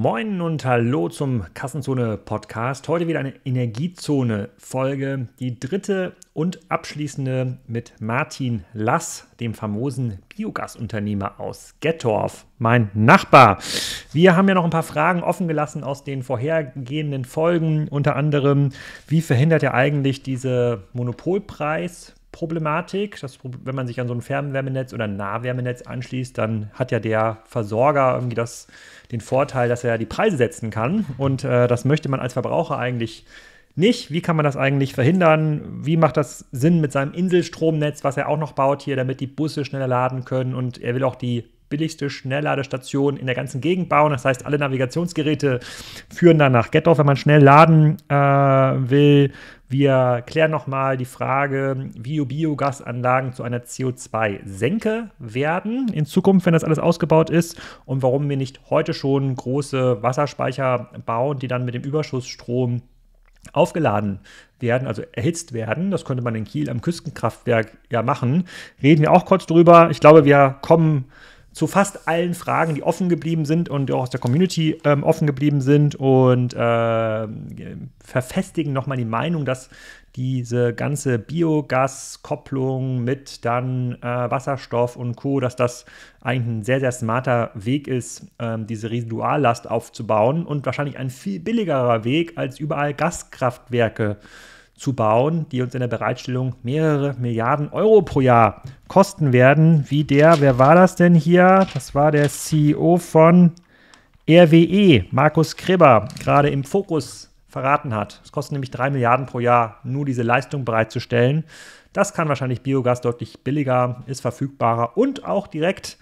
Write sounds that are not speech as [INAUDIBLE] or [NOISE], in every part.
Moin und hallo zum Kassenzone Podcast. Heute wieder eine Energiezone Folge, die dritte und abschließende mit Martin Lass, dem famosen Biogasunternehmer aus Gettorf, mein Nachbar. Wir haben ja noch ein paar Fragen offen gelassen aus den vorhergehenden Folgen, unter anderem, wie verhindert er eigentlich diese Monopolpreis Problematik, dass, wenn man sich an so ein Fernwärmenetz oder ein Nahwärmenetz anschließt, dann hat ja der Versorger irgendwie das den Vorteil, dass er die Preise setzen kann. Und äh, das möchte man als Verbraucher eigentlich nicht. Wie kann man das eigentlich verhindern? Wie macht das Sinn mit seinem Inselstromnetz, was er auch noch baut hier, damit die Busse schneller laden können? Und er will auch die billigste Schnellladestation in der ganzen Gegend bauen. Das heißt, alle Navigationsgeräte führen dann nach Gettorf, wenn man schnell laden äh, will. Wir klären nochmal die Frage, wie Biogasanlagen zu einer CO2-Senke werden in Zukunft, wenn das alles ausgebaut ist und warum wir nicht heute schon große Wasserspeicher bauen, die dann mit dem Überschussstrom aufgeladen werden, also erhitzt werden. Das könnte man in Kiel am Küstenkraftwerk ja machen. Reden wir auch kurz drüber. Ich glaube, wir kommen zu fast allen Fragen, die offen geblieben sind und auch aus der Community ähm, offen geblieben sind und äh, verfestigen nochmal die Meinung, dass diese ganze Biogaskopplung mit dann äh, Wasserstoff und Co., dass das eigentlich ein sehr, sehr smarter Weg ist, ähm, diese Residuallast aufzubauen und wahrscheinlich ein viel billigerer Weg als überall Gaskraftwerke äh, zu bauen, die uns in der Bereitstellung mehrere Milliarden Euro pro Jahr kosten werden, wie der, wer war das denn hier? Das war der CEO von RWE, Markus Kreber, gerade im Fokus verraten hat. Es kostet nämlich drei Milliarden pro Jahr, nur diese Leistung bereitzustellen. Das kann wahrscheinlich Biogas deutlich billiger, ist verfügbarer und auch direkt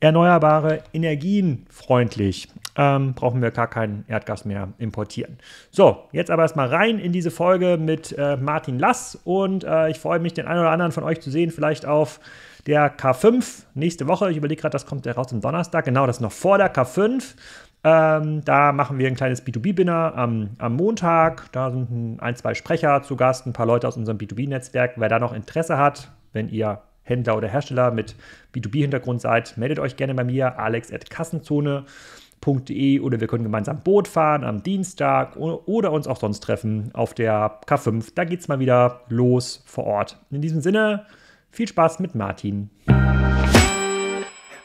erneuerbare Energien freundlich. Ähm, brauchen wir gar keinen Erdgas mehr importieren. So, jetzt aber erstmal rein in diese Folge mit äh, Martin Lass und äh, ich freue mich, den einen oder anderen von euch zu sehen, vielleicht auf der K5 nächste Woche. Ich überlege gerade, das kommt ja raus am Donnerstag. Genau, das ist noch vor der K5. Ähm, da machen wir ein kleines B2B-Binner am, am, Montag. Da sind ein, zwei Sprecher zu Gast, ein paar Leute aus unserem B2B-Netzwerk. Wer da noch Interesse hat, wenn ihr Händler oder Hersteller mit B2B-Hintergrund seid, meldet euch gerne bei mir, alex.kassenzone.de oder wir können gemeinsam Boot fahren am Dienstag oder uns auch sonst treffen auf der K5. Da geht es mal wieder los vor Ort. In diesem Sinne, viel Spaß mit Martin.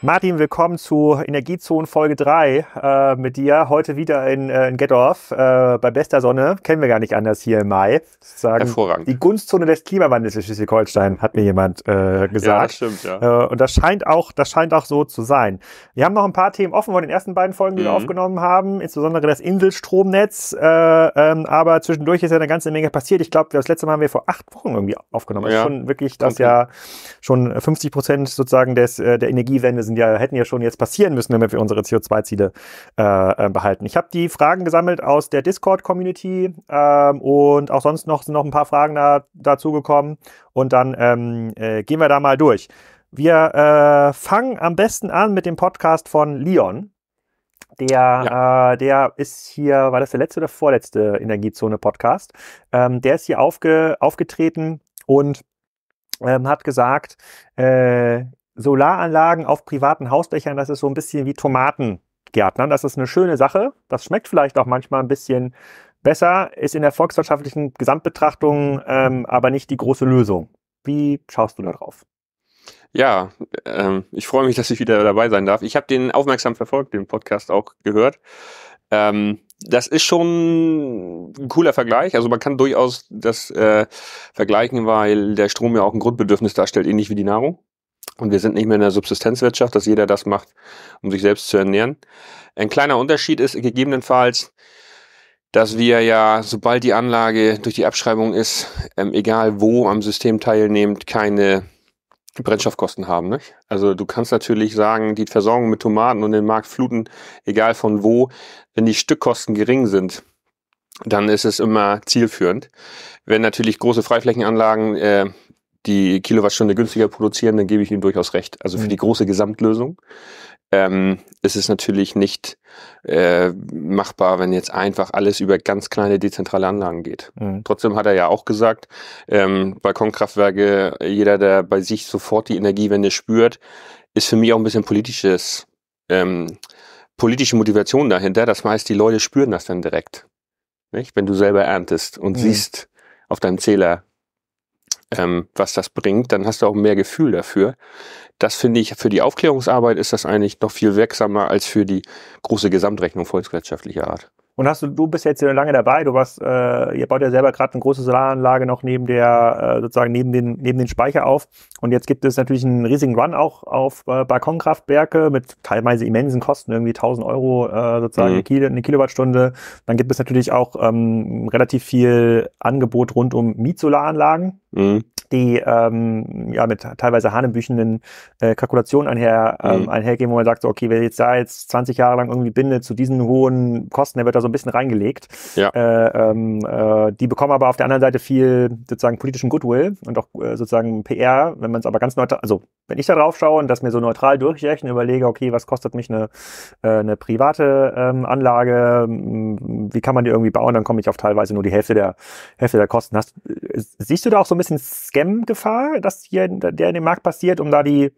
Martin, willkommen zu Energiezonen Folge 3 äh, mit dir. Heute wieder in, äh, in Gettorf äh, bei bester Sonne. Kennen wir gar nicht anders hier im Mai. Sozusagen Hervorragend. Die Gunstzone des Klimawandels in Schleswig-Holstein, hat mir jemand äh, gesagt. Ja, das stimmt, ja. Äh, und das scheint, auch, das scheint auch so zu sein. Wir haben noch ein paar Themen offen von den ersten beiden Folgen, die mhm. wir aufgenommen haben, insbesondere das Inselstromnetz. Äh, ähm, aber zwischendurch ist ja eine ganze Menge passiert. Ich glaube, das letzte Mal haben wir vor acht Wochen irgendwie aufgenommen. Ja. Also schon wirklich, das okay. ja schon 50 Prozent sozusagen des, der Energiewende sind sind ja, hätten ja schon jetzt passieren müssen, wenn wir unsere CO2-Ziele äh, äh, behalten. Ich habe die Fragen gesammelt aus der Discord-Community ähm, und auch sonst noch sind noch ein paar Fragen da, dazu gekommen. Und dann ähm, äh, gehen wir da mal durch. Wir äh, fangen am besten an mit dem Podcast von Leon. Der, ja. äh, der ist hier, war das der letzte oder vorletzte Energiezone-Podcast? Ähm, der ist hier aufge, aufgetreten und ähm, hat gesagt, äh, Solaranlagen auf privaten Hausdächern, das ist so ein bisschen wie Tomatengärtnern. Das ist eine schöne Sache. Das schmeckt vielleicht auch manchmal ein bisschen besser, ist in der volkswirtschaftlichen Gesamtbetrachtung ähm, aber nicht die große Lösung. Wie schaust du da drauf? Ja, ähm, ich freue mich, dass ich wieder dabei sein darf. Ich habe den aufmerksam verfolgt, den Podcast auch gehört. Ähm, das ist schon ein cooler Vergleich. Also man kann durchaus das äh, vergleichen, weil der Strom ja auch ein Grundbedürfnis darstellt, ähnlich wie die Nahrung. Und wir sind nicht mehr in der Subsistenzwirtschaft, dass jeder das macht, um sich selbst zu ernähren. Ein kleiner Unterschied ist gegebenenfalls, dass wir ja, sobald die Anlage durch die Abschreibung ist, ähm, egal wo am System teilnehmt, keine Brennstoffkosten haben. Ne? Also du kannst natürlich sagen, die Versorgung mit Tomaten und den Markt fluten, egal von wo, wenn die Stückkosten gering sind, dann ist es immer zielführend. Wenn natürlich große Freiflächenanlagen äh, die Kilowattstunde günstiger produzieren, dann gebe ich Ihnen durchaus recht. Also für mhm. die große Gesamtlösung ähm, ist es natürlich nicht äh, machbar, wenn jetzt einfach alles über ganz kleine dezentrale Anlagen geht. Mhm. Trotzdem hat er ja auch gesagt, ähm, Balkonkraftwerke, jeder, der bei sich sofort die Energiewende spürt, ist für mich auch ein bisschen politisches, ähm, politische Motivation dahinter. Das heißt, die Leute spüren das dann direkt. Nicht? Wenn du selber erntest und mhm. siehst auf deinem Zähler, ähm, was das bringt, dann hast du auch mehr Gefühl dafür. Das finde ich, für die Aufklärungsarbeit ist das eigentlich noch viel wirksamer als für die große Gesamtrechnung volkswirtschaftlicher Art. Und hast du, du bist jetzt lange dabei, du warst, äh, ihr baut ja selber gerade eine große Solaranlage noch neben der, äh, sozusagen neben den, neben den Speicher auf. Und jetzt gibt es natürlich einen riesigen Run auch auf äh, Balkonkraftwerke mit teilweise immensen Kosten, irgendwie 1000 Euro äh, sozusagen mhm. eine, Kilowattstunde. Dann gibt es natürlich auch ähm, relativ viel Angebot rund um Mietsolaranlagen. Mhm die ähm, ja mit teilweise hanebüchenden äh, Kalkulationen einher, ähm, mhm. einhergehen, wo man sagt, okay, wer jetzt da jetzt 20 Jahre lang irgendwie bindet zu diesen hohen Kosten, der wird da so ein bisschen reingelegt. Ja. Äh, ähm, äh, die bekommen aber auf der anderen Seite viel sozusagen politischen Goodwill und auch äh, sozusagen PR, wenn man es aber ganz neutral, also wenn ich da drauf schaue und das mir so neutral durchrechne, überlege, okay, was kostet mich eine, äh, eine private ähm, Anlage, hm, wie kann man die irgendwie bauen, dann komme ich auf teilweise nur die Hälfte der, Hälfte der Kosten. Hast, siehst du da auch so ein bisschen Scam EM-Gefahr, dass hier, der in dem Markt passiert, um da die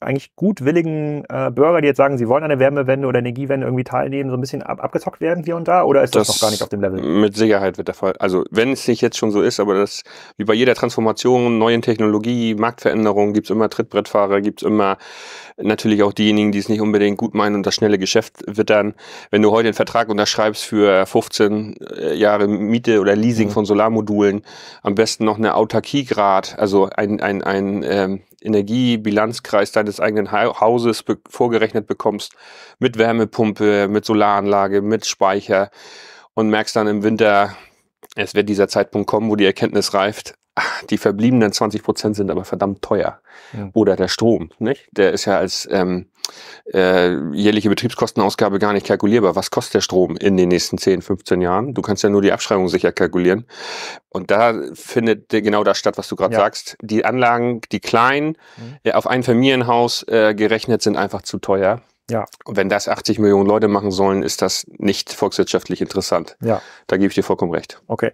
eigentlich gutwilligen äh, Bürger, die jetzt sagen, sie wollen an der Wärmewende oder Energiewende irgendwie teilnehmen, so ein bisschen ab abgezockt werden hier und da? Oder ist das, das, noch gar nicht auf dem Level? Mit Sicherheit wird der Fall. Also wenn es nicht jetzt schon so ist, aber das wie bei jeder Transformation, neuen Technologie, Marktveränderungen, gibt es immer Trittbrettfahrer, gibt es immer natürlich auch diejenigen, die es nicht unbedingt gut meinen und das schnelle Geschäft wittern. Wenn du heute einen Vertrag unterschreibst für 15 äh, Jahre Miete oder Leasing mhm. von Solarmodulen, am besten noch eine Autarkiegrad, also ein, ein, ein ähm, Energiebilanzkreis deines eigenen Hauses be vorgerechnet bekommst, mit Wärmepumpe, mit Solaranlage, mit Speicher und merkst dann im Winter, es wird dieser Zeitpunkt kommen, wo die Erkenntnis reift, ach, die verbliebenen 20 Prozent sind aber verdammt teuer. Ja. Oder der Strom, nicht? Der ist ja als ähm, äh, jährliche Betriebskostenausgabe gar nicht kalkulierbar. Was kostet der Strom in den nächsten 10, 15 Jahren? Du kannst ja nur die Abschreibung sicher kalkulieren. Und da findet genau das statt, was du gerade ja. sagst. Die Anlagen, die kleinen, mhm. Äh, auf ein Familienhaus äh, gerechnet, sind einfach zu teuer. Ja. Und wenn das 80 Millionen Leute machen sollen, ist das nicht volkswirtschaftlich interessant. Ja. Da gebe ich dir vollkommen recht. Okay.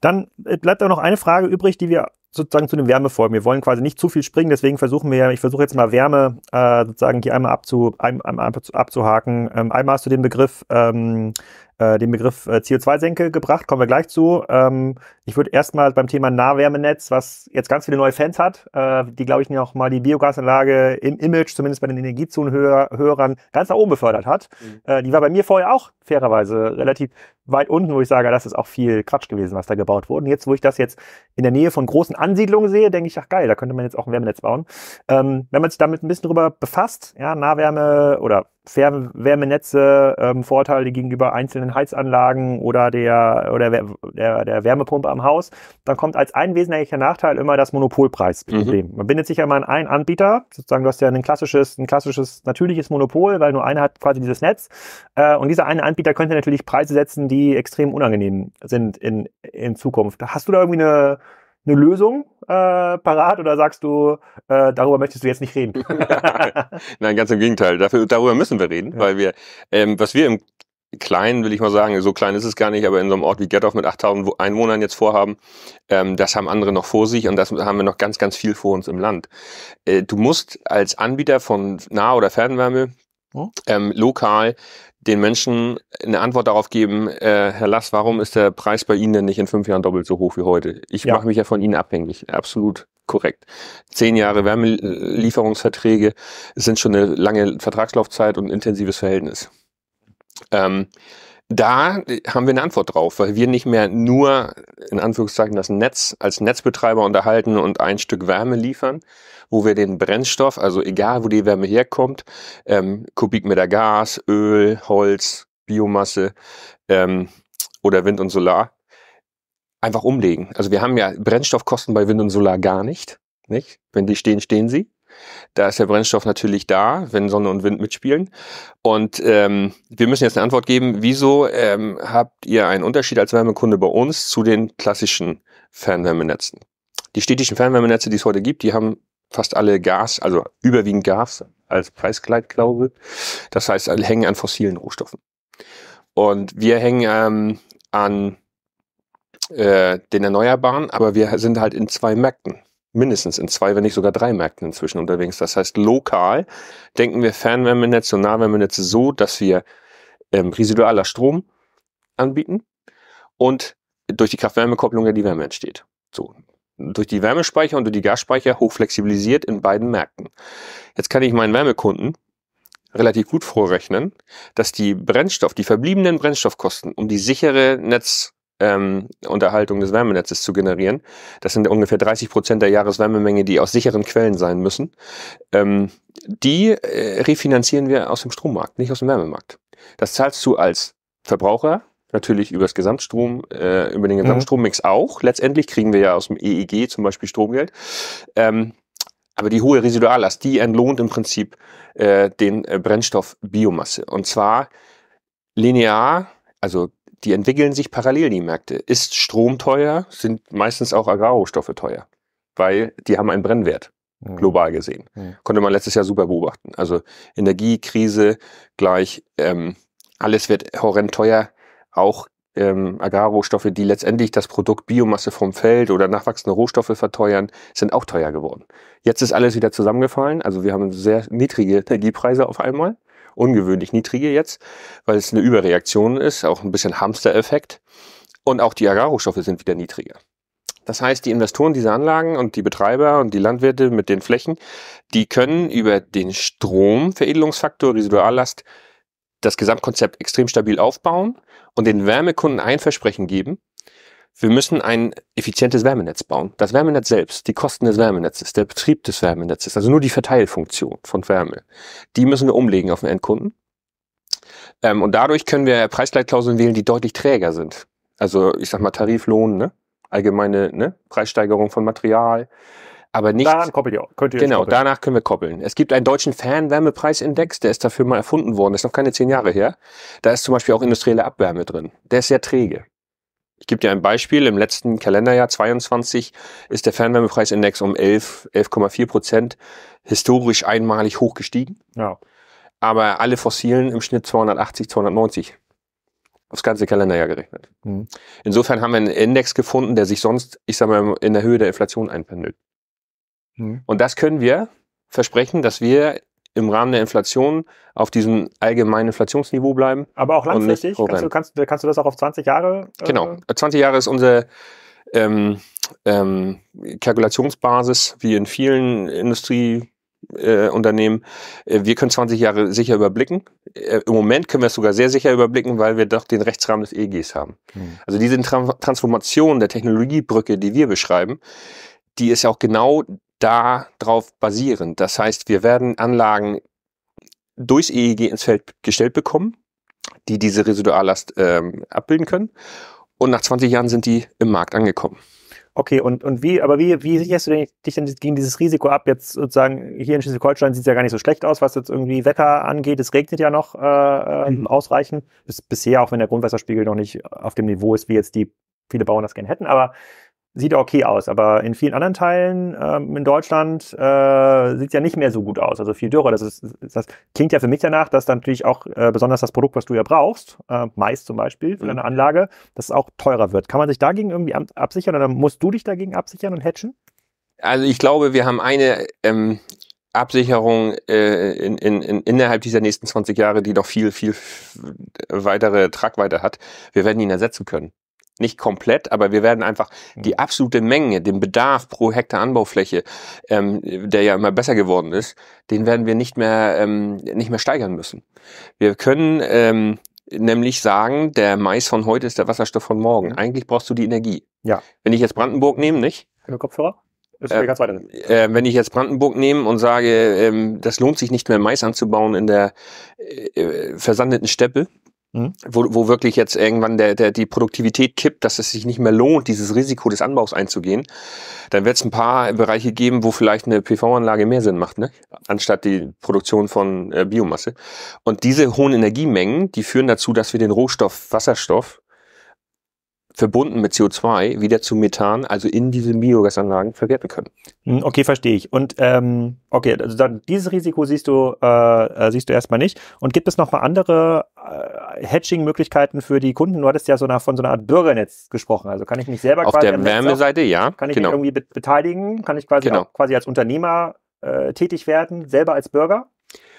Dann äh, bleibt auch noch eine Frage übrig, die wir sozusagen zu den Wärmefolgen. Wir wollen quasi nicht zu viel springen, deswegen versuchen wir, ich versuche jetzt mal Wärme äh, sozusagen hier einmal abzu, ein, einmal abzuhaken. Ähm, einmal hast du den Begriff, ähm, äh, den Begriff äh, CO2-Senke gebracht, kommen wir gleich zu. Ähm, ich würde erstmal beim Thema Nahwärmenetz, was jetzt ganz viele neue Fans hat, äh, die, glaube ich, auch mal die Biogasanlage im Image, zumindest bei den Energiezonenhörern, ganz nach oben befördert hat. Mhm. Äh, die war bei mir vorher auch fairerweise relativ weit unten, wo ich sage, das ist auch viel Quatsch gewesen, was da gebaut wurde. Und jetzt, wo ich das jetzt in der Nähe von großen Ansiedlungen sehe, denke ich, ach geil, da könnte man jetzt auch ein Wärmenetz bauen. Ähm, wenn man sich damit ein bisschen drüber befasst, ja, Nahwärme oder Fernwärmenetze, ähm, Vorteile gegenüber einzelnen Heizanlagen oder der, oder der, der Wärmepumpe am Haus, dann kommt als ein wesentlicher Nachteil immer das Monopolpreisproblem. Mhm. Man bindet sich ja immer an einen Anbieter, sozusagen du hast ja ein klassisches, ein klassisches natürliches Monopol, weil nur einer hat quasi dieses Netz. Äh, und dieser eine Anbieter könnte natürlich Preise setzen, die extrem unangenehm sind in, in Zukunft. Hast du da irgendwie eine eine Lösung äh, parat oder sagst du, äh, darüber möchtest du jetzt nicht reden? [LAUGHS] Nein, ganz im Gegenteil. Dafür, darüber müssen wir reden, ja. weil wir, ähm, was wir im klein, will ich mal sagen, so klein ist es gar nicht, aber in so einem Ort wie Gettorf mit 8000 Einwohnern jetzt vorhaben, ähm, das haben andere noch vor sich und das haben wir noch ganz, ganz viel vor uns im Land. Äh, du musst als Anbieter von Nah- oder Fernwärme hm? ähm, lokal den Menschen eine Antwort darauf geben, äh, Herr Lass, warum ist der Preis bei Ihnen denn nicht in fünf Jahren doppelt so hoch wie heute? Ich ja. mache mich ja von Ihnen abhängig, absolut korrekt. Zehn Jahre Wärmelieferungsverträge sind schon eine lange Vertragslaufzeit und intensives Verhältnis. Ähm, da haben wir eine Antwort drauf, weil wir nicht mehr nur in Anführungszeichen das Netz als Netzbetreiber unterhalten und ein Stück Wärme liefern, wo wir den Brennstoff, also egal wo die Wärme herkommt, ähm, Kubikmeter Gas, Öl, Holz, Biomasse ähm, oder Wind und Solar, einfach umlegen. Also wir haben ja Brennstoffkosten bei Wind und Solar gar nicht. Nicht? Wenn die stehen, stehen sie. Da ist der Brennstoff natürlich da, wenn Sonne und Wind mitspielen. Und ähm, wir müssen jetzt eine Antwort geben. Wieso ähm, habt ihr einen Unterschied als Wärmekunde bei uns zu den klassischen Fernwärmenetzen? Die städtischen Fernwärmenetze, die es heute gibt, die haben fast alle Gas, also überwiegend Gas als Preiskleidklaube. Das heißt, alle hängen an fossilen Rohstoffen. Und wir hängen ähm, an äh, den Erneuerbaren, aber wir sind halt in zwei Märkten mindestens in zwei, wenn nicht sogar drei Märkten inzwischen unterwegs. Das heißt, lokal denken wir Fernwärmenetze und Nahwärmenetze so, dass wir ähm, residualer Strom anbieten und durch die Kraft-Wärme-Kopplung ja die Wärme entsteht. So. Durch die Wärmespeicher und durch die Gasspeicher hochflexibilisiert in beiden Märkten. Jetzt kann ich meinen Wärmekunden relativ gut vorrechnen, dass die Brennstoff, die verbliebenen Brennstoffkosten um die sichere Netz ähm, Unterhaltung des Wärmenetzes zu generieren. Das sind ungefähr 30 Prozent der Jahreswärmemenge, die aus sicheren Quellen sein müssen. Ähm, die äh, refinanzieren wir aus dem Strommarkt, nicht aus dem Wärmemarkt. Das zahlst du als Verbraucher natürlich über das Gesamtstrom, äh, über den mhm. Gesamtstrommix mhm. auch. Letztendlich kriegen wir ja aus dem EEG zum Beispiel Stromgeld. Ähm, aber die hohe Residuallast, die entlohnt im Prinzip äh, den äh, Brennstoff Biomasse. Und zwar linear, also die entwickeln sich parallel, die Märkte. Ist Strom teuer, sind meistens auch Agrarrohstoffe teuer, weil die haben einen Brennwert, mhm. global gesehen. Mhm. Konnte man letztes Jahr super beobachten. Also Energiekrise gleich, ähm, alles wird horrend teuer, auch ähm, Agrarrohstoffe, die letztendlich das Produkt Biomasse vom Feld oder nachwachsende Rohstoffe verteuern, sind auch teuer geworden. Jetzt ist alles wieder zusammengefallen. Also wir haben sehr niedrige Energiepreise auf einmal ungewöhnlich niedrige jetzt, weil es eine Überreaktion ist, auch ein bisschen Hamstereffekt. Und auch die Agrarrohstoffe sind wieder niedriger. Das heißt, die Investoren dieser Anlagen und die Betreiber und die Landwirte mit den Flächen, die können über den Stromveredelungsfaktor, Veredelungsfaktor, Residuallast, das Gesamtkonzept extrem stabil aufbauen und den Wärmekunden ein Versprechen geben, wir müssen ein effizientes Wärmenetz bauen. Das Wärmenetz selbst, die Kosten des Wärmenetzes, der Betrieb des Wärmenetzes, also nur die Verteilfunktion von Wärme, die müssen wir umlegen auf den Endkunden. Ähm, und dadurch können wir Preisgleichklauseln wählen, die deutlich träger sind. Also ich sag mal Tariflohn, ne? allgemeine ne? Preissteigerung von Material. Aber nicht. Daran koppelt ihr, könnt ihr Genau, koppeln. danach können wir koppeln. Es gibt einen deutschen Fernwärmepreisindex, der ist dafür mal erfunden worden, das ist noch keine zehn Jahre her. Da ist zum Beispiel auch industrielle Abwärme drin. Der ist sehr träge. Ich gebe dir ein Beispiel. Im letzten Kalenderjahr 22 ist der Fernwärmepreisindex um 11, 11,4 Prozent historisch einmalig hoch gestiegen. Ja. Aber alle fossilen im Schnitt 280, 290 aufs ganze Kalenderjahr gerechnet. Mhm. Insofern haben wir einen Index gefunden, der sich sonst, ich sag mal, in der Höhe der Inflation einpendelt. Mhm. Und das können wir versprechen, dass wir im Rahmen der Inflation auf diesem allgemeinen Inflationsniveau bleiben. Aber auch langfristig? Kannst du, kannst, kannst du, das auch auf 20 Jahre? Äh genau. 20 Jahre ist unsere ähm, ähm, Kalkulationsbasis, wie in vielen Industrieunternehmen. Äh, äh, wir können 20 Jahre sicher überblicken. Äh, Im Moment können wir es sogar sehr sicher überblicken, weil wir doch den Rechtsrahmen des EEGs haben. Mhm. Also diese Tra Transformation der Technologiebrücke, die wir beschreiben, die ist ja auch genau darauf basieren. Das heißt, wir werden Anlagen durchs EEG ins Feld gestellt bekommen, die diese Residuallast ähm, abbilden können. Und nach 20 Jahren sind die im Markt angekommen. Okay, und, und wie, aber wie, wie sicherst du denn, dich denn gegen dieses Risiko ab? Jetzt sozusagen hier in Schleswig-Holstein sieht es ja gar nicht so schlecht aus, was jetzt irgendwie Wetter angeht. Es regnet ja noch äh, ähm, mhm. ausreichend. Bis, bisher, auch wenn der Grundwasserspiegel noch nicht auf dem Niveau ist, wie jetzt die viele Bauern das gerne hätten. Aber sieht okay aus, aber in vielen anderen Teilen ähm, in Deutschland äh, sieht es ja nicht mehr so gut aus. Also viel dürrer. Das, ist, das klingt ja für mich danach, dass dann natürlich auch äh, besonders das Produkt, was du ja brauchst, äh, Mais zum Beispiel für mhm. deine Anlage, dass es auch teurer wird. Kann man sich dagegen irgendwie absichern oder musst du dich dagegen absichern und hatchen? Also ich glaube, wir haben eine ähm, Absicherung äh, in, in, in, innerhalb dieser nächsten 20 Jahre, die noch viel, viel äh, weitere Tragweite hat. Wir werden ihn ersetzen können nicht komplett, aber wir werden einfach mhm. die absolute Menge, den Bedarf pro Hektar Anbaufläche, ähm, der ja immer besser geworden ist, den werden wir nicht mehr, ähm, nicht mehr steigern müssen. Wir können ähm, nämlich sagen, der Mais von heute ist der Wasserstoff von morgen. Mhm. Eigentlich brauchst du die Energie. Ja. Wenn ich jetzt Brandenburg nehme, nicht? Keine Kopfhörer? Äh, ganz Äh, wenn ich jetzt Brandenburg nehme und sage, ähm, das lohnt sich nicht mehr Mais anzubauen in der äh, äh versandeten Steppe, Mhm. Wo, wo wirklich jetzt irgendwann der, der, die Produktivität kippt, dass es sich nicht mehr lohnt, dieses Risiko des Anbaus einzugehen, dann wird es ein paar Bereiche geben, wo vielleicht eine PV-Anlage mehr Sinn macht, ne? anstatt die Produktion von äh, Biomasse. Und diese hohen Energiemengen, die führen dazu, dass wir den Rohstoff Wasserstoff verbunden mit CO2 wieder zu Methan, also in diese Biogasanlagen verwerten können. Hm, okay, verstehe ich. Und ähm, okay, also dann dieses Risiko siehst du äh, äh, siehst du erstmal nicht. Und gibt es noch mal andere äh, Hedging-Möglichkeiten für die Kunden? Du hattest ja so nach, von so einer Art Bürgernetz gesprochen. Also kann ich mich selber auf quasi der Wärmeseite, ja, kann ich genau. mich irgendwie beteiligen? Kann ich quasi genau. quasi als Unternehmer äh, tätig werden, selber als Bürger?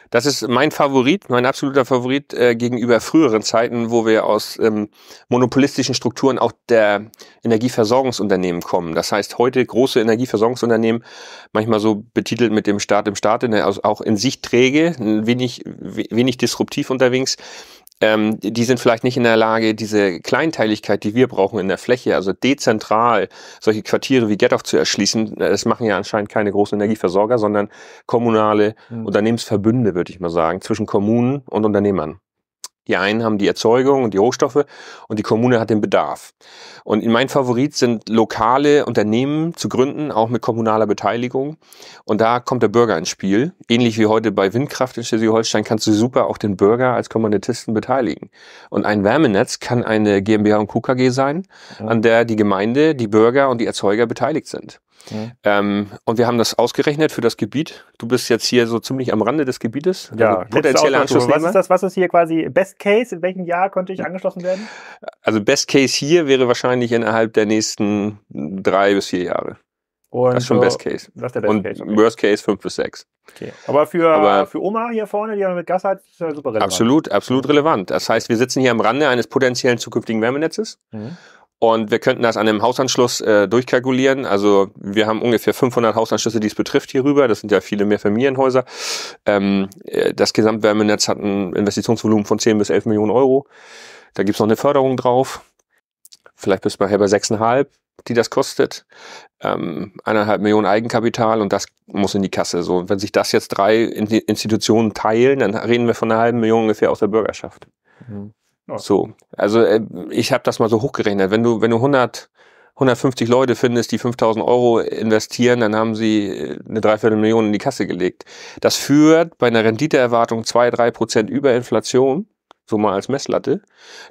Das ist mein Favorit, mein absoluter Favorit äh, gegenüber früheren Zeiten, wo wir aus ähm, monopolistischen Strukturen auch der Energieversorgungsunternehmen kommen. Das heißt, heute große Energieversorgungsunternehmen, manchmal so betitelt mit dem Staat im Staat, ne, also auch in sich träge, wenig, wenig disruptiv unterwegs, ähm, die sind vielleicht nicht in der Lage, diese Kleinteiligkeit, die wir brauchen in der Fläche, also dezentral solche Quartiere wie Gettow zu erschließen. Äh, das machen ja anscheinend keine großen Energieversorger, sondern kommunale mhm. Unternehmensverbünde, würde ich mal sagen, zwischen Kommunen und Unternehmern. Die einen haben die Erzeugung und die Rohstoffe und die Kommune hat den Bedarf. Und mein Favorit sind lokale Unternehmen zu gründen, auch mit kommunaler Beteiligung. Und da kommt der Bürger ins Spiel. Ähnlich wie heute bei Windkraft in Schleswig-Holstein kannst du super auch den Bürger als Kommanditisten beteiligen. Und ein Wärmenetz kann eine GmbH und KKG sein, an der die Gemeinde, die Bürger und die Erzeuger beteiligt sind. Mhm. Ähm, und wir haben das ausgerechnet für das Gebiet. Du bist jetzt hier so ziemlich am Rande des Gebietes. Ja, also potenzieller Anschlussnehmer. Was ist das? Was ist hier quasi Best Case? In welchem Jahr konnte ich angeschlossen werden? Also Best Case hier wäre wahrscheinlich innerhalb der nächsten drei bis vier Jahre. Und das ist schon so, Best Case. Das ist der Best und Case. Okay. Worst Case fünf bis sechs. Okay. Aber, für, Aber für Oma hier vorne, die mit Gas hat, ist ja super relevant. Absolut, absolut relevant. Das heißt, wir sitzen hier am Rande eines potenziellen zukünftigen Wärmenetzes. Mhm. Und wir könnten das an einem Hausanschluss äh, durchkalkulieren. Also wir haben ungefähr 500 Hausanschlüsse, die es betrifft hierüber. Das sind ja viele mehr Familienhäuser. Ähm, äh, das Gesamtwärmenetz hat ein Investitionsvolumen von 10 bis 11 Millionen Euro. Da gibt's noch eine Förderung drauf. Vielleicht bist du nachher bei 6,5, die das kostet. Ähm, eineinhalb Millionen Eigenkapital und das muss in die Kasse. So, wenn sich das jetzt drei Institutionen teilen, dann reden wir von einer halben Million ungefähr aus der Bürgerschaft. Mhm. So, also äh, ich habe das mal so hochgerechnet. Wenn du, wenn du 100, 150 Leute findest, die 5000 Euro investieren, dann haben sie äh, eine Dreiviertelmillion in die Kasse gelegt. Das führt bei einer Renditeerwartung zwei drei Prozent über Inflation, so mal als Messlatte,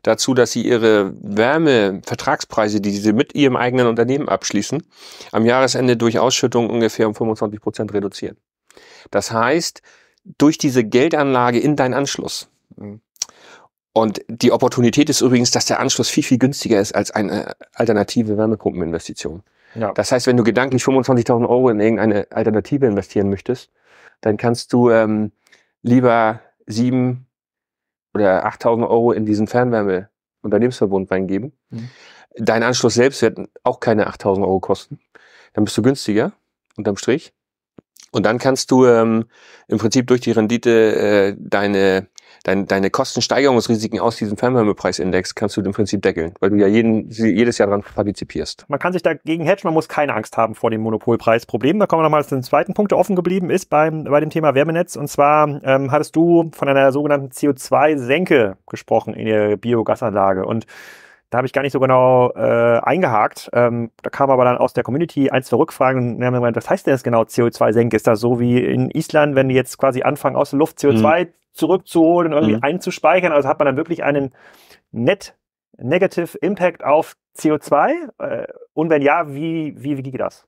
dazu, dass sie ihre Wärmevertragspreise, die sie mit ihrem eigenen Unternehmen abschließen, am Jahresende durch Ausschüttung ungefähr um 25 Prozent reduzieren. Das heißt, durch diese Geldanlage in dein Anschluss, mhm. Und die Opportunität ist übrigens, dass der Anschluss viel, viel günstiger ist als eine äh, alternative Wärmepumpeninvestition. Ja. Das heißt, wenn du gedanklich 25.000 Euro in irgendeine Alternative investieren möchtest, dann kannst du ähm, lieber 7.000 oder 8.000 Euro in diesen Fernwärmeunternehmensverbund reingeben. Mhm. Dein Anschluss selbst wird auch keine 8.000 Euro kosten. Dann bist du günstiger, unterm Strich. Und dann kannst du ähm, im Prinzip durch die Rendite äh, deine dein, deine Kostensteigerungsrisiken aus diesem Fernwärmepreisindex kannst du im Prinzip deckeln, weil du ja jeden, jedes Jahr daran partizipierst. Man kann sich dagegen hedgen, man muss keine Angst haben vor dem Monopolpreisproblem. Da kommen wir nochmal zu dem zweiten Punkt, der offen geblieben ist beim, bei dem Thema Wärmenetz. Und zwar ähm, hattest du von einer sogenannten CO2-Senke gesprochen in der Biogasanlage. Und da habe ich gar nicht so genau äh, eingehakt. Ähm, da kam aber dann aus der Community eins zwei Rückfragen und haben gemeint, was heißt denn das genau CO2-Senke? Ist das so wie in Island, wenn die jetzt quasi anfangen, aus der Luft CO2 mhm zurückzuholen und irgendwie mhm. einzuspeichern. Also hat man dann wirklich einen Net Negative Impact auf CO2? Äh, und wenn ja, wie, wie, wie geht das?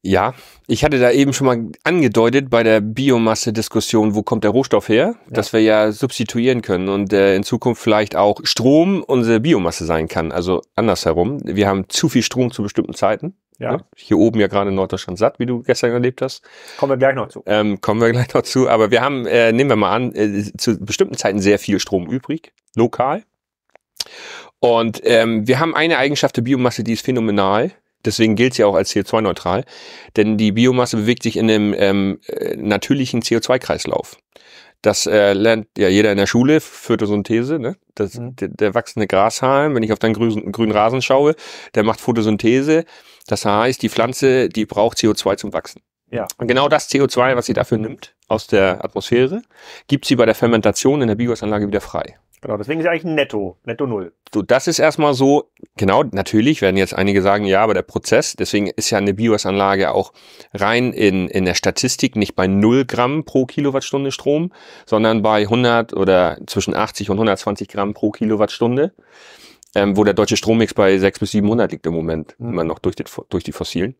Ja, ich hatte da eben schon mal angedeutet bei der Biomasse-Diskussion, wo kommt der Rohstoff her, ja. dass wir ja substituieren können und äh, in Zukunft vielleicht auch Strom unsere Biomasse sein kann. Also andersherum, wir haben zu viel Strom zu bestimmten Zeiten ja. Ne? Hier oben ja gerade in Norddeutschland satt, wie du gestern erlebt hast. Kommen wir gleich noch zu. Ähm, kommen wir gleich noch zu. Aber wir haben, äh, nehmen wir mal an, äh, zu bestimmten Zeiten sehr viel Strom übrig, lokal. Und ähm, wir haben eine Eigenschaft der Biomasse, die ist phänomenal. Deswegen gilt sie auch als CO2-neutral, denn die Biomasse bewegt sich in einem ähm, äh, natürlichen CO2-Kreislauf. Das äh, lernt ja jeder in der Schule, Photosynthese, ne? Das, mhm. der, der wachsende Grashalm, wenn ich auf deinen grünen, grünen Rasen schaue, der macht Photosynthese das heißt, die Pflanze, die braucht CO2 zum Wachsen. Ja. Und genau das CO2, was sie dafür nimmt aus der Atmosphäre, gibt sie bei der Fermentation in der Biogasanlage wieder frei. Genau, deswegen ist eigentlich netto, netto null. So, das ist erstmal so, genau, natürlich werden jetzt einige sagen, ja, aber der Prozess, deswegen ist ja eine Biogasanlage auch rein in, in der Statistik nicht bei 0 Gramm pro Kilowattstunde Strom, sondern bei 100 oder zwischen 80 und 120 Gramm pro Kilowattstunde ähm, wo der deutsche Strommix bei sechs bis sieben 700 liegt im Moment, mhm. immer noch durch, den, durch die fossilen.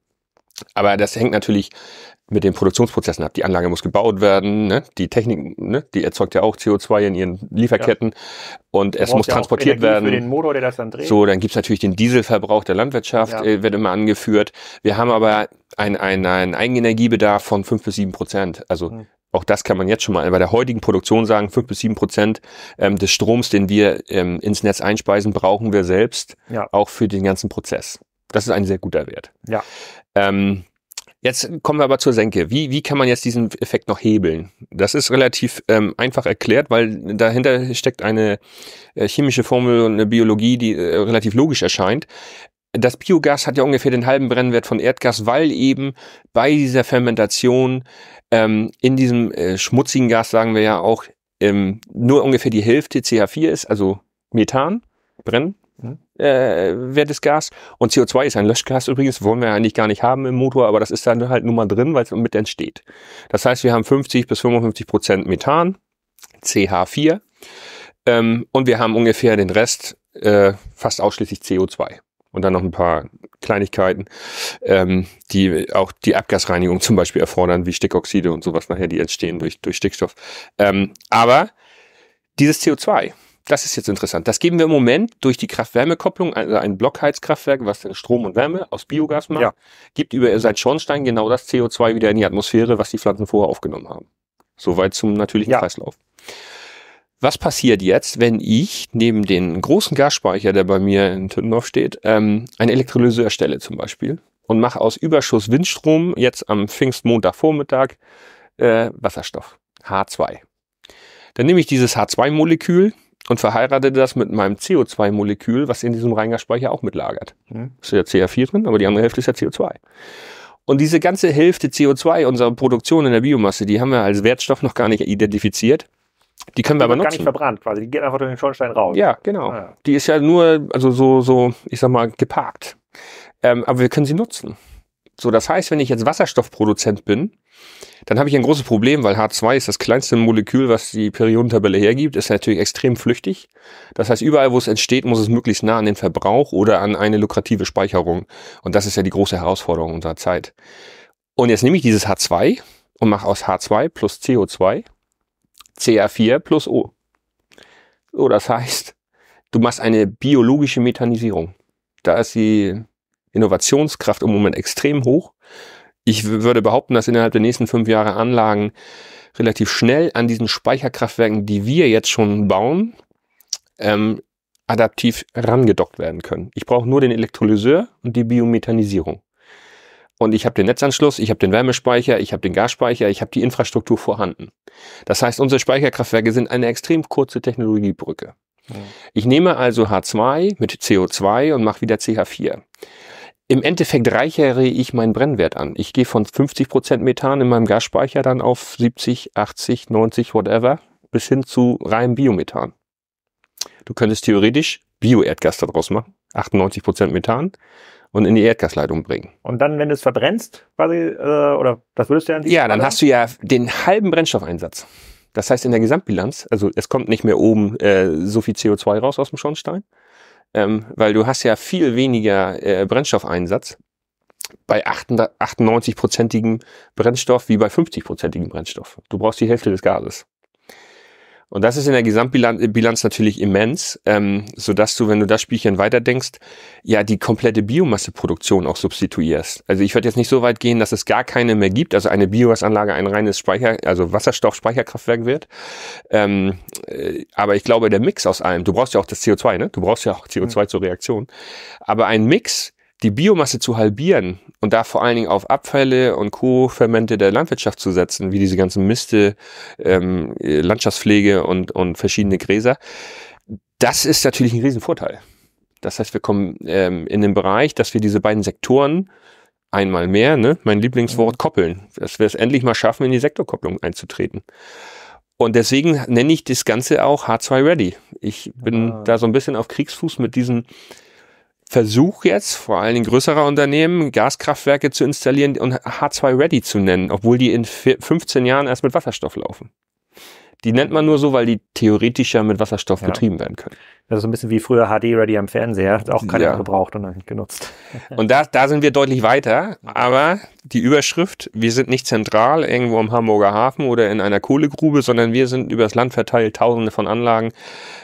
Aber das hängt natürlich mit den Produktionsprozessen ab. Die Anlage muss gebaut werden, ne? die Technik, ne? die erzeugt ja auch CO2 in ihren Lieferketten ja. und es muss ja transportiert werden. Für den Motor, der das dann dreht. So, dann gibt's natürlich den Dieselverbrauch der Landwirtschaft, ja. äh, wird immer angeführt. Wir haben aber einen ein Eigenenergiebedarf von fünf bis sieben Prozent. Also mhm auch das kann man jetzt schon mal bei der heutigen Produktion sagen, 5 bis 7 Prozent ähm, des Stroms, den wir ähm, ins Netz einspeisen, brauchen wir selbst, ja. auch für den ganzen Prozess. Das ist ein sehr guter Wert. Ja. Ähm, jetzt kommen wir aber zur Senke. Wie, wie kann man jetzt diesen Effekt noch hebeln? Das ist relativ ähm, einfach erklärt, weil dahinter steckt eine äh, chemische Formel und eine Biologie, die äh, relativ logisch erscheint das Biogas hat ja ungefähr den halben Brennwert von Erdgas, weil eben bei dieser Fermentation ähm, in diesem äh, schmutzigen Gas sagen wir ja auch, ähm, nur ungefähr die Hälfte CH4 ist, also Methan, Brennen, mhm. äh, wertes Gas. Und CO2 ist ein Löschgas übrigens, wollen wir eigentlich gar nicht haben im Motor, aber das ist dann halt nun mal drin, weil es mit entsteht. Das heißt, wir haben 50 bis 55 Prozent Methan, CH4, ähm, und wir haben ungefähr den Rest äh, fast ausschließlich CO2 und dann noch ein paar Kleinigkeiten, ähm, die auch die Abgasreinigung zum Beispiel erfordern, wie Stickoxide und sowas nachher, die entstehen durch, durch Stickstoff. Ähm, aber dieses CO2, das ist jetzt interessant. Das geben wir im Moment durch die Kraft-Wärme-Kopplung, also ein Blockheizkraftwerk, was dann Strom und Wärme aus Biogas macht, ja. gibt über seinen Schornstein genau das CO2 wieder in die Atmosphäre, was die Pflanzen vorher aufgenommen haben. Soweit zum natürlichen ja. Kreislauf was passiert jetzt, wenn ich neben den großen Gasspeicher, der bei mir in Tüttenhof steht, ähm, eine Elektrolyse erstelle zum Beispiel und mache aus Überschuss Windstrom jetzt am Pfingstmontagvormittag äh, Wasserstoff, H2. Dann nehme ich dieses H2-Molekül und verheirate das mit meinem CO2-Molekül, was in diesem Reingasspeicher auch mitlagert. Mhm. Ist ja CH4 drin, aber die andere Hälfte ist ja CO2. Und diese ganze Hälfte CO2 unserer Produktion in der Biomasse, die haben wir als Wertstoff noch gar nicht identifiziert. Die können die wir aber nutzen. Die Gar nicht verbrannt quasi. Die geht einfach durch den Schornstein raus. Ja, genau. Ah, ja. Die ist ja nur, also so, so, ich sag mal, geparkt. Ähm, aber wir können sie nutzen. So, das heißt, wenn ich jetzt Wasserstoffproduzent bin, dann habe ich ein großes Problem, weil H2 ist das kleinste Molekül, was die Periodentabelle hergibt, ist natürlich extrem flüchtig. Das heißt, überall, wo es entsteht, muss es möglichst nah an den Verbrauch oder an eine lukrative Speicherung. Und das ist ja die große Herausforderung unserer Zeit. Und jetzt nehme ich dieses H2 und mache aus H2 plus CO2 CA4 plus O. So, das heißt, du machst eine biologische Methanisierung. Da ist die Innovationskraft im Moment extrem hoch. Ich würde behaupten, dass innerhalb der nächsten fünf Jahre Anlagen relativ schnell an diesen Speicherkraftwerken, die wir jetzt schon bauen, ähm, adaptiv rangedockt werden können. Ich brauche nur den Elektrolyseur und die Biomethanisierung und ich habe den Netzanschluss, ich habe den Wärmespeicher, ich habe den Gasspeicher, ich habe die Infrastruktur vorhanden. Das heißt, unsere Speicherkraftwerke sind eine extrem kurze Technologiebrücke. Ja. Ich nehme also H2 mit CO2 und mache wieder CH4. Im Endeffekt reichere ich meinen Brennwert an. Ich gehe von 50% Prozent Methan in meinem Gasspeicher dann auf 70, 80, 90, whatever, bis hin zu reinem Biomethan. Du könntest theoretisch Bioerdgas daraus machen, 98% Prozent Methan, und in die Erdgasleitung bringen. Und dann, wenn du es verbrennst, quasi, äh, oder das würdest du ja Ja, dann hast du ja den halben Brennstoffeinsatz. Das heißt, in der Gesamtbilanz, also es kommt nicht mehr oben äh, so viel CO2 raus aus dem Schornstein, ähm, weil du hast ja viel weniger äh, Brennstoffeinsatz bei 98-prozentigem Brennstoff wie bei 50-prozentigem Brennstoff. Du brauchst die Hälfte des Gases. Und das ist in der Gesamtbilanz natürlich immens, ähm, so dass du, wenn du das Spielchen weiterdenkst, ja die komplette Biomasseproduktion auch substituierst. Also ich würde jetzt nicht so weit gehen, dass es gar keine mehr gibt, also eine Biogasanlage ein reines Speicher, also Wasserstoffspeicherkraftwerk wird. Ähm, äh, aber ich glaube, der Mix aus allem, du brauchst ja auch das CO2, ne? Du brauchst ja auch CO2 mhm. zur Reaktion. Aber ein Mix die Biomasse zu halbieren und da vor allen Dingen auf Abfälle und Co-Fermente der Landwirtschaft zu setzen, wie diese ganzen Miste, ähm, Landschaftspflege und, und verschiedene Gräser, das ist natürlich ein Riesenvorteil. Das heißt, wir kommen ähm, in den Bereich, dass wir diese beiden Sektoren einmal mehr, ne, mein Lieblingswort, mhm. koppeln, dass wir es endlich mal schaffen, in die Sektorkopplung einzutreten. Und deswegen nenne ich das Ganze auch H2 Ready. Ich bin ah. da so ein bisschen auf Kriegsfuß mit diesen Versuch jetzt, vor allen Dingen größerer Unternehmen, Gaskraftwerke zu installieren und H2-Ready zu nennen, obwohl die in 15 Jahren erst mit Wasserstoff laufen. Die nennt man nur so, weil die theoretisch ja mit Wasserstoff ja. betrieben werden können. Das also ist so ein bisschen wie früher HD-Ready am Fernseher. auch keiner ja. gebraucht und dann genutzt. [LAUGHS] Und da, da sind wir deutlich weiter. Aber die Überschrift, wir sind nicht zentral irgendwo im Hamburger Hafen oder in einer Kohlegrube, sondern wir sind übers Land verteilt, tausende von Anlagen,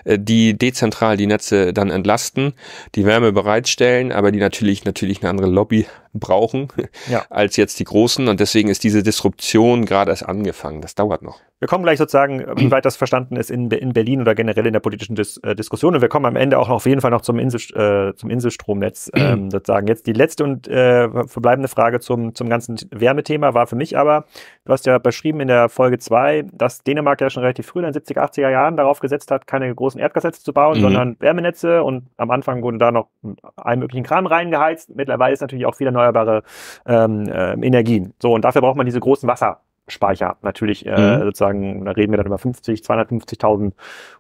äh, die dezentral die Netze dann entlasten, die Wärme bereitstellen, aber die natürlich, natürlich eine andere Lobby brauchen ja. [LAUGHS] als jetzt die Großen. Und deswegen ist diese Disruption gerade erst angefangen. Das dauert noch. Wir kommen gleich sozusagen, wie weit das verstanden ist, in, in Berlin oder generell in der politischen Dis äh, Diskussion Diskussion und wir kommen am Ende auch auf jeden Fall noch zum, Insel, äh, zum Inselstromnetz ähm, sozusagen. [CLEARS THROAT] Jetzt die letzte und äh, verbleibende Frage zum, zum ganzen Wärmethema war für mich aber, du hast ja beschrieben in der Folge 2, dass Dänemark ja schon relativ früh in den 70er, 80er Jahren darauf gesetzt hat, keine großen Erdgasnetze zu bauen, mhm. sondern Wärmenetze und am Anfang wurden da noch allen möglichen Kram reingeheizt. Mittlerweile ist natürlich auch viel erneuerbare ähm, äh, Energien. So, und dafür braucht man diese großen Wasser. Speicher Natürlich äh, mhm. sozusagen, da reden wir dann über 50, 250.000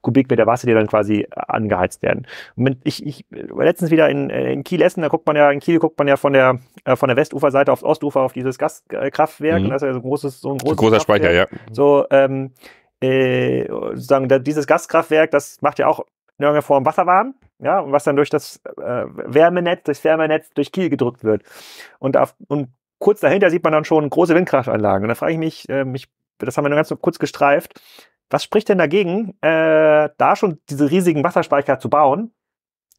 Kubikmeter Wasser, die dann quasi äh, angeheizt werden. Und ich, ich äh, letztens wieder in, äh, in Kiel Essen, da guckt man ja, in Kiel guckt man ja von der äh, von der Westuferseite aufs Ostufer auf dieses Gaskraftwerk. Mhm. das ist ja so ein großes, so ein großes großer Speicher, ja. So, ähm, äh, sozusagen da, dieses Gaskraftwerk, das macht ja auch in irgendeiner Form Wasserwaren, ja, und was dann durch das äh, Wärmenetz, durch Wärmenetz durch Kiel gedrückt wird. Und, auf, und kurz dahinter sieht man dann schon große Windkraftanlagen. Und da frage ich mich, äh, mich, das haben wir nur ganz kurz gestreift, was spricht denn dagegen, äh, da schon diese riesigen Wasserspeicher zu bauen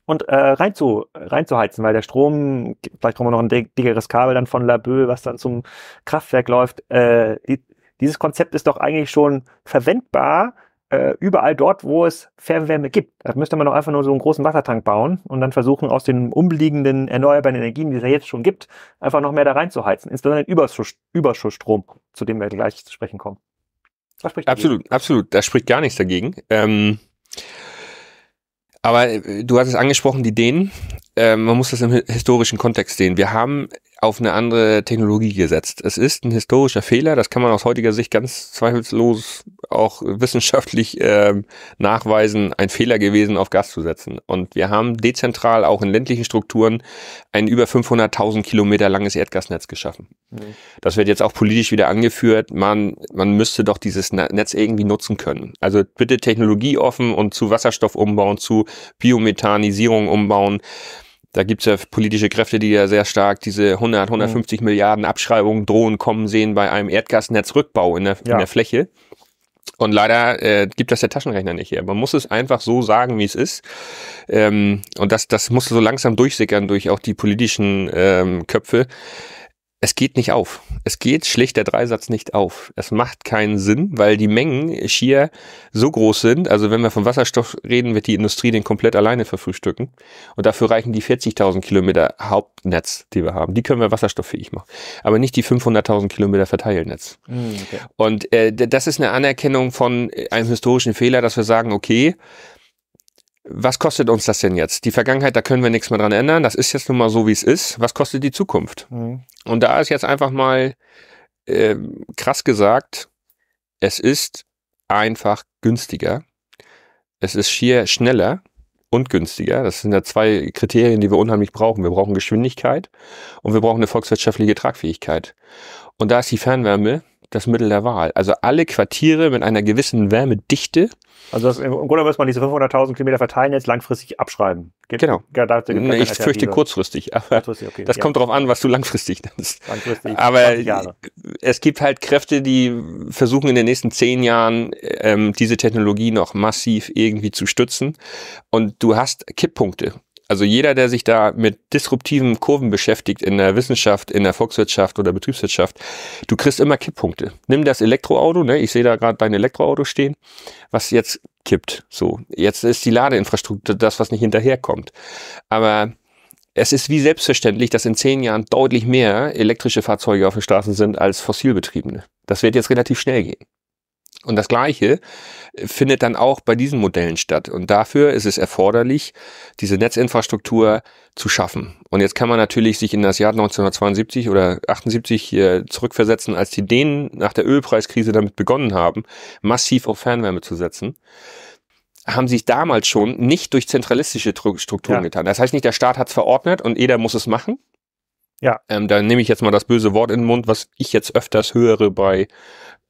und äh, rein zu, reinzuheizen, weil der Strom, vielleicht brauchen wir noch ein dickeres Kabel dann von Laboe, was dann zum Kraftwerk läuft. Äh, die, dieses Konzept ist doch eigentlich schon verwendbar äh, überall dort, wo es Fernwärme gibt. Da müsste man doch einfach nur so einen großen Wassertank bauen und dann versuchen, aus den umliegenden erneuerbaren Energien, die es ja jetzt schon gibt, einfach noch mehr da reinzuheizen. Insbesondere den Überschuss, Überschussstrom, zu dem wir gleich zu sprechen kommen. Da spricht absolut, dagegen. absolut. Da spricht gar nichts dagegen. Ähm, aber äh, du hast es angesprochen, die Dänen. Ähm, man muss das im historischen Kontext sehen. Wir haben auf eine andere Technologie gesetzt. Es ist ein historischer Fehler, das kann man aus heutiger Sicht ganz zweifellos auch wissenschaftlich äh, nachweisen, ein Fehler gewesen, auf Gas zu setzen. Und wir haben dezentral auch in ländlichen Strukturen ein über 500.000 Kilometer langes Erdgasnetz geschaffen. Mhm. Das wird jetzt auch politisch wieder angeführt, man, man müsste doch dieses ne-, Netz irgendwie nutzen können. Also bitte technologieoffen und zu Wasserstoff umbauen, zu Biomethanisierung umbauen. Da gibt's ja politische Kräfte, die ja sehr stark diese 100, 150 mhm. Milliarden Abschreibungen drohen kommen sehen bei einem Erdgasnetzrückbau in der, ja. in der Fläche. Und leider äh, gibt das der Taschenrechner nicht her. Man muss es einfach so sagen, wie es ist. Ähm, und das, das muss so langsam durchsickern durch auch die politischen ähm, Köpfe es geht nicht auf. Es geht schlicht der Dreisatz nicht auf. Es macht keinen Sinn, weil die Mengen schier so groß sind. Also wenn wir von Wasserstoff reden, wird die Industrie den komplett alleine verfrühstücken. Und dafür reichen die 40.000 Kilometer Hauptnetz, die wir haben. Die können wir wasserstofffähig machen. Aber nicht die 500.000 Kilometer Verteilnetz. Hm, okay. Und äh, das ist eine Anerkennung von äh, einem historischen Fehler, dass wir sagen, okay, was kostet uns das denn jetzt? Die Vergangenheit, da können wir nichts mehr dran ändern. Das ist jetzt nun mal so, wie es ist. Was kostet die Zukunft? Mhm. Und da ist jetzt einfach mal äh, krass gesagt, es ist einfach günstiger. Es ist schier schneller und günstiger. Das sind ja zwei Kriterien, die wir unheimlich brauchen. Wir brauchen Geschwindigkeit und wir brauchen eine volkswirtschaftliche Tragfähigkeit. Und da ist die Fernwärme das Mittel der Wahl. Also alle Quartiere mit einer gewissen Wärmedichte. Also das, im Grunde muss man diese 500.000 Kilometer verteilen jetzt langfristig abschreiben. Gibt, genau. Ja, da, da nee, ich fürchte kurzfristig. Aber kurzfristig, okay, das ja. kommt drauf an, was du langfristig nennst. Langfristig. Aber es gibt halt Kräfte, die versuchen in den nächsten zehn Jahren ähm, diese Technologie noch massiv irgendwie zu stützen. Und du hast Kipppunkte also jeder, der sich da mit disruptiven Kurven beschäftigt in der Wissenschaft, in der Volkswirtschaft oder Betriebswirtschaft, du kriegst immer Kipppunkte. Nimm das Elektroauto, ne? ich sehe da gerade dein Elektroauto stehen, was jetzt kippt. So, jetzt ist die Ladeinfrastruktur das, was nicht hinterherkommt. Aber es ist wie selbstverständlich, dass in zehn Jahren deutlich mehr elektrische Fahrzeuge auf den Straßen sind als fossilbetriebene. Das wird jetzt relativ schnell gehen. Und das Gleiche äh, findet dann auch bei diesen Modellen statt. Und dafür ist es erforderlich, diese Netzinfrastruktur zu schaffen. Und jetzt kann man natürlich sich in das Jahr 1972 oder 78 äh, zurückversetzen, als die Dänen nach der Ölpreiskrise damit begonnen haben, massiv auf Fernwärme zu setzen haben sich damals schon nicht durch zentralistische Strukturen ja. getan. Das heißt nicht, der Staat hat es verordnet und jeder muss es machen, ja. Ähm, da nehme ich jetzt mal das böse Wort in den Mund, was ich jetzt öfters höre bei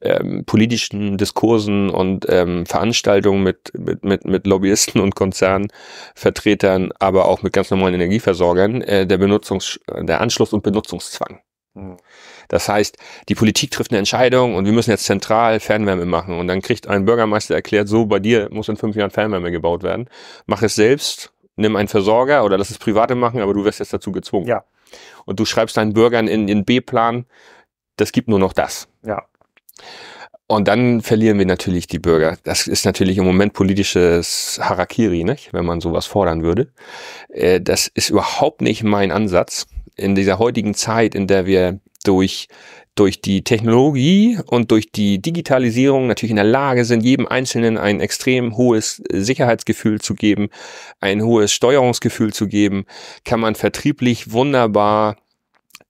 ähm, politischen Diskursen und ähm, Veranstaltungen mit, mit, mit, mit Lobbyisten und Konzernvertretern, aber auch mit ganz normalen Energieversorgern, äh, der, Benutzungs der Anschluss- und Benutzungszwang. Mhm. Das heißt, die Politik trifft eine Entscheidung und wir müssen jetzt zentral Fernwärme machen. Und dann kriegt ein Bürgermeister erklärt, so bei dir muss in fünf Jahren Fernwärme gebaut werden. Mach es selbst, nimm einen Versorger oder lass es Private machen, aber du wirst jetzt dazu gezwungen. Ja und du schreibst deinen Bürgern in den B-Plan, das gibt nur noch das. Ja. Und dann verlieren wir natürlich die Bürger. Das ist natürlich im Moment politisches Harakiri, nicht? wenn man sowas fordern würde. Äh, das ist überhaupt nicht mein Ansatz. In dieser heutigen Zeit, in der wir durch durch die Technologie und durch die Digitalisierung natürlich in der Lage sind, jedem Einzelnen ein extrem hohes Sicherheitsgefühl zu geben, ein hohes Steuerungsgefühl zu geben, kann man vertrieblich wunderbar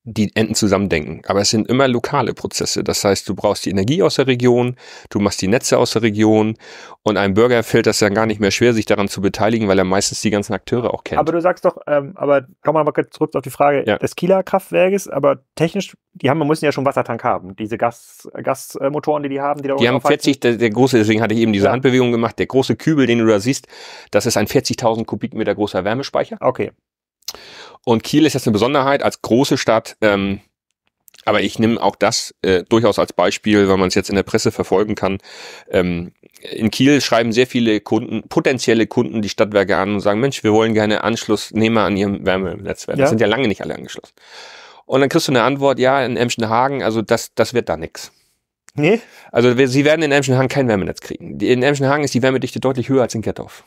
die Enden zusammendenken. Aber es sind immer lokale Prozesse. Das heißt, du brauchst die Energie aus der Region, du machst die Netze aus der Region und einem Bürger fällt das dann gar nicht mehr schwer, sich daran zu beteiligen, weil er meistens die ganzen Akteure auch kennt. Aber du sagst doch, ähm, aber kommen wir mal kurz zurück auf die Frage ja. des Kieler Kraftwerkes, aber technisch, die haben, man müssen ja schon Wassertank haben, diese Gas, Gasmotoren, die die haben. Die, da die haben 40, der, der, große, deswegen hatte ich eben diese ja. Handbewegung gemacht, der große Kübel, den du da siehst, das ist ein 40.000 Kubikmeter großer Wärmespeicher. Okay. Und Kiel ist jetzt eine Besonderheit als große Stadt. Ähm, aber ich nehme auch das äh, durchaus als Beispiel, weil man es jetzt in der Presse verfolgen kann. Ähm, in Kiel schreiben sehr viele Kunden, potenzielle Kunden, die Stadtwerke an und sagen, Mensch, wir wollen gerne Anschlussnehmer an ihrem Wärmenetz werden. Ja. Das sind ja lange nicht alle angeschlossen. Und dann kriegst du eine Antwort, ja, in Emschenhagen, also das, das wird da nix. Nee? Also wir, sie werden in Emschenhagen kein Wärmenetz kriegen. In Emschenhagen ist die Wärmedichte deutlich höher als in Gettorf.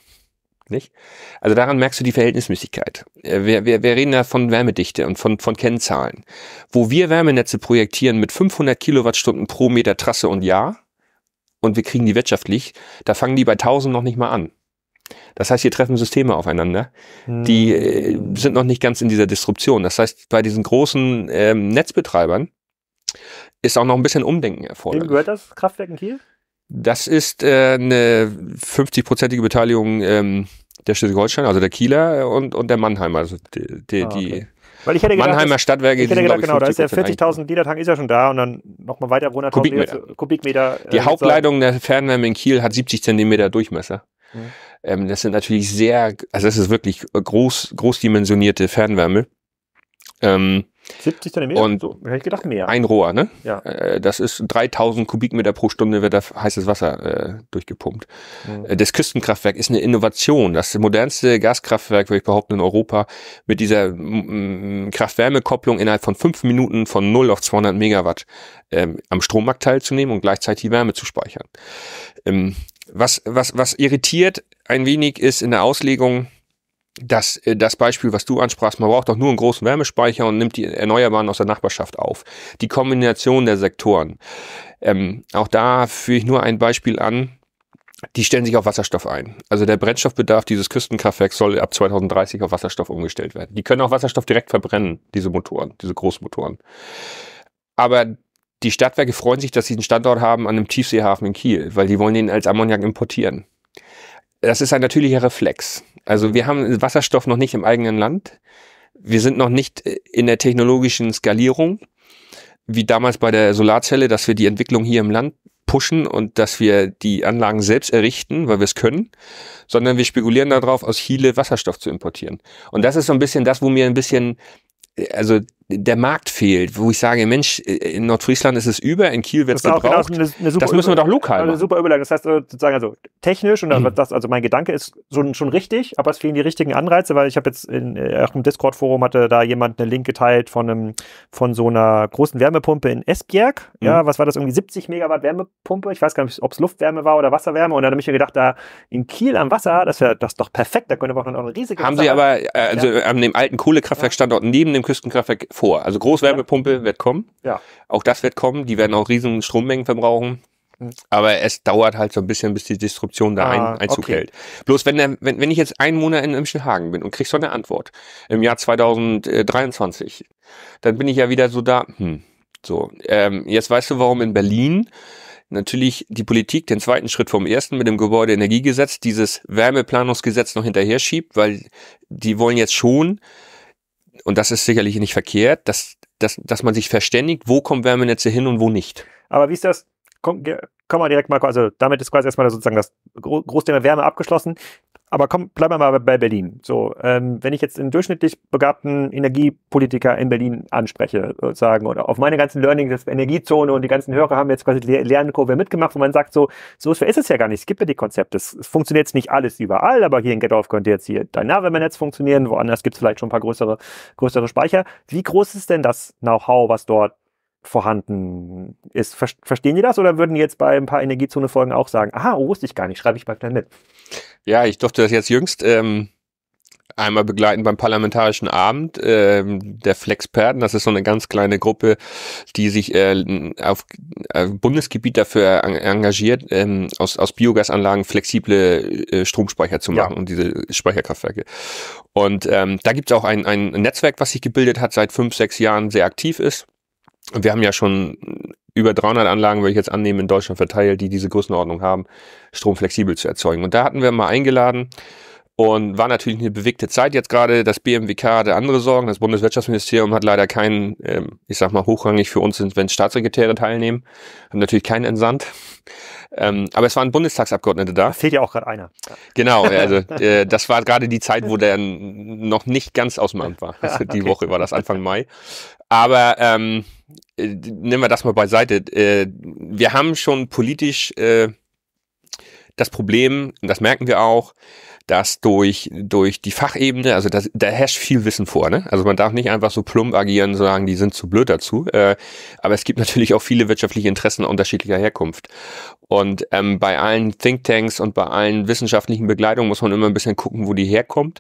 Nicht? Also daran merkst du die Verhältnismäßigkeit. Äh, wir, wir, wir reden da von Wärmedichte und von, von Kennzahlen. Wo wir Wärmenetze projektieren mit 500 Kilowattstunden pro Meter Trasse und Jahr und wir kriegen die wirtschaftlich, da fangen die bei 1000 noch nicht mal an. Das heißt, hier treffen Systeme aufeinander. Die hm. äh, sind noch nicht ganz in dieser Disruption. Das heißt, bei diesen großen ähm, Netzbetreibern ist auch noch ein bisschen Umdenken erforderlich. Wem gehört das Kraftwerk in Kiel? Das ist äh, eine 50-prozentige Beteiligung ähm, der Schleswig-Holstein, also der Kieler äh, und, und der Mannheimer. Also die, die, ah, okay. Weil ich hätte gedacht, Mannheimer Stadtwerke. Ich hätte gedacht, ich, genau, da ist der 40.000 Liter-Tank ist ja schon da und dann nochmal weiter 100.000 Kubikmeter. Kubikmeter äh, die Hauptleitung der Fernwärme in Kiel hat 70 Zentimeter Durchmesser. Mhm. Ähm, das sind natürlich sehr, also das ist wirklich groß, großdimensionierte Fernwärme. Ähm, 70 Zentimeter? Und so, hätte ich gedacht mehr. Ein Rohr, ne? Ja. Äh, das ist 3000 Kubikmeter pro Stunde wird da heißes Wasser äh, durchgepumpt. Mhm. Äh, das Küstenkraftwerk ist eine Innovation. Das modernste Gaskraftwerk, würde ich behaupten, in Europa mit dieser Kraft-Wärme-Kopplung innerhalb von fünf Minuten von 0 auf 200 Megawatt ähm, am Strommarkt teilzunehmen und gleichzeitig die Wärme zu speichern. Ähm, was, was, was irritiert ein wenig ist in der Auslegung, das, äh, das Beispiel, was du ansprachst, man braucht doch nur einen großen Wärmespeicher und nimmt die Erneuerbaren aus der Nachbarschaft auf. Die Kombination der Sektoren. Ähm, auch da führe ich nur ein Beispiel an. Die stellen sich auf Wasserstoff ein. Also der Brennstoffbedarf dieses Küstenkraftwerks soll ab 2030 auf Wasserstoff umgestellt werden. Die können auch Wasserstoff direkt verbrennen, diese Motoren, diese Großmotoren. Aber die Stadtwerke freuen sich, dass sie einen Standort haben an einem Tiefseehafen in Kiel, weil die wollen den als Ammoniak importieren. Das ist ein natürlicher Reflex. Also wir haben Wasserstoff noch nicht im eigenen Land. Wir sind noch nicht äh, in der technologischen Skalierung, wie damals bei der Solarzelle, dass wir die Entwicklung hier im Land pushen und dass wir die Anlagen selbst errichten, weil wir es können, sondern wir spekulieren darauf, aus Chile Wasserstoff zu importieren. Und das ist so ein bisschen das, wo mir ein bisschen, äh, also der Markt fehlt, wo ich sage, Mensch, äh, in Nordfriesland ist es über, in Kiel wird es gebraucht. Genau, das, das müssen wir doch lokal Eine super Überleitung. Das heißt äh, sozusagen also technisch und mhm. das, also mein Gedanke ist schon, schon richtig, aber es fehlen die richtigen Anreize, weil ich habe jetzt in äh, auch im Discord Forum hatte da jemand einen Link geteilt von einem von so einer großen Wärmepumpe in Esbjerg. Mhm. Ja, was war das irgendwie 70 Megawatt Wärmepumpe? Ich weiß gar nicht, ob es Luftwärme war oder Wasserwärme. Und dann habe ich mir gedacht, da in Kiel am Wasser, das wäre das doch perfekt. Da könnte man auch noch eine riesige. Haben Wasser Sie aber also ja. an dem alten Kohlekraftwerkstandort neben dem Küstenkraftwerk vor. Also Großwärmepumpe ja. wird kommen. Ja. Auch das wird kommen. Die werden auch riesen Strommengen verbrauchen. Aber es dauert halt so ein bisschen, bis die Disruption da ein, ah, Einzug okay. hält. Bloß wenn, der, wenn, wenn ich jetzt einen Monat in Imschenhagen bin und krieg so eine Antwort im Jahr 2023, dann bin ich ja wieder so da, hm, so. Ähm, jetzt weißt du, warum in Berlin natürlich die Politik den zweiten Schritt vom ersten mit dem Gebäudeenergiegesetz dieses Wärmeplanungsgesetz noch hinterher schiebt, weil die wollen jetzt schon und das ist sicherlich nicht verkehrt, dass, dass, dass man sich verständigt, wo kommen Wärmenetze hin und wo nicht. Aber wie ist das? Komm, komm mal direkt, mal, Also damit ist quasi erstmal sozusagen das Großthema Wärme abgeschlossen. Aber komm, bleiben wir mal bei Berlin. So, ähm, wenn ich jetzt einen durchschnittlich begabten Energiepolitiker in Berlin anspreche, sozusagen, oder auf meine ganzen Learnings, Energiezone und die ganzen Hörer haben jetzt quasi Lernkurve mitgemacht, wo man sagt, so, so schwer ist es ja gar nicht. Es gibt ja die Konzepte. Es, es funktioniert jetzt nicht alles überall, aber hier in Gettorf könnte jetzt hier dein Nahwärmenetz funktionieren, woanders gibt es vielleicht schon ein paar größere, größere Speicher. Wie groß ist denn das Know-how, was dort vorhanden ist. Verstehen die das oder würden jetzt bei ein paar Energiezone-Folgen auch sagen, aha, oh, wusste ich gar nicht, schreibe ich mal dann mit? Ja, ich durfte das jetzt jüngst ähm, einmal begleiten beim parlamentarischen Abend ähm, der Flexperten. Das ist so eine ganz kleine Gruppe, die sich äh, auf äh, Bundesgebiet dafür en engagiert, ähm, aus, aus Biogasanlagen flexible äh, Stromspeicher zu machen ja. und diese Speicherkraftwerke. Und ähm, da gibt es auch ein, ein Netzwerk, was sich gebildet hat, seit fünf, sechs Jahren sehr aktiv ist. Wir haben ja schon über 300 Anlagen, würde ich jetzt annehmen, in Deutschland verteilt, die diese Größenordnung haben, Strom flexibel zu erzeugen. Und da hatten wir mal eingeladen und war natürlich eine bewegte Zeit jetzt gerade. Das BMWK hatte andere Sorgen. Das Bundeswirtschaftsministerium hat leider keinen, ähm, ich sag mal, hochrangig für uns, wenn Staatssekretäre teilnehmen, haben natürlich keinen entsandt. Ähm, aber es waren Bundestagsabgeordnete da. da fehlt ja auch gerade einer. Genau, also [LAUGHS] äh, das war gerade die Zeit, wo der noch nicht ganz aus dem Amt war. [LAUGHS] Also die okay. Woche war das, Anfang Mai. Aber ähm, äh, nehmen wir das mal beiseite. Äh, wir haben schon politisch äh, das Problem, und das merken wir auch, dass durch, durch die Fachebene, also das, da herrscht viel Wissen vor. Ne? Also man darf nicht einfach so plump agieren und sagen, die sind zu blöd dazu. Äh, aber es gibt natürlich auch viele wirtschaftliche Interessen unterschiedlicher Herkunft. Und ähm, bei allen Thinktanks und bei allen wissenschaftlichen Begleitungen muss man immer ein bisschen gucken, wo die herkommt.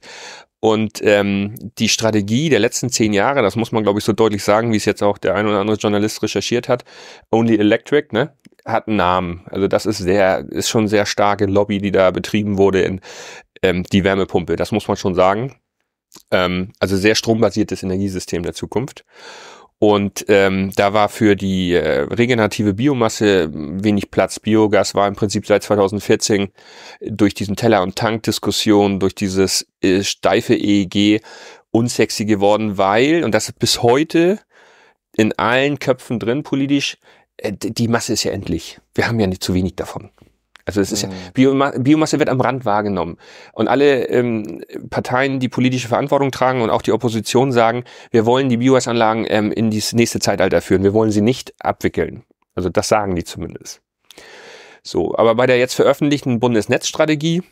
Und ähm, die Strategie der letzten zehn Jahre, das muss man, glaube ich, so deutlich sagen, wie es jetzt auch der ein oder andere Journalist recherchiert hat, Only Electric, ne? hat einen Namen. Also das ist sehr, ist schon sehr starke Lobby, die da betrieben wurde in ähm, die Wärmepumpe. Das muss man schon sagen. Ähm, also sehr strombasiertes Energiesystem der Zukunft. Und ähm, da war für die äh, regenerative Biomasse wenig Platz. Biogas war im Prinzip seit 2014 durch diesen Teller- und Tankdiskussion, durch dieses äh, steife EEG unsexy geworden, weil, und das ist bis heute in allen Köpfen drin politisch, äh, die Masse ist ja endlich. Wir haben ja nicht zu wenig davon. Also es ist ja, mhm. Bioma Biomasse wird am Rand wahrgenommen. Und alle ähm, Parteien, die politische Verantwortung tragen und auch die Opposition sagen, wir wollen die Biogasanlagen ähm, in das nächste Zeitalter führen, wir wollen sie nicht abwickeln. Also das sagen die zumindest. So, aber bei der jetzt veröffentlichten Bundesnetzstrategie,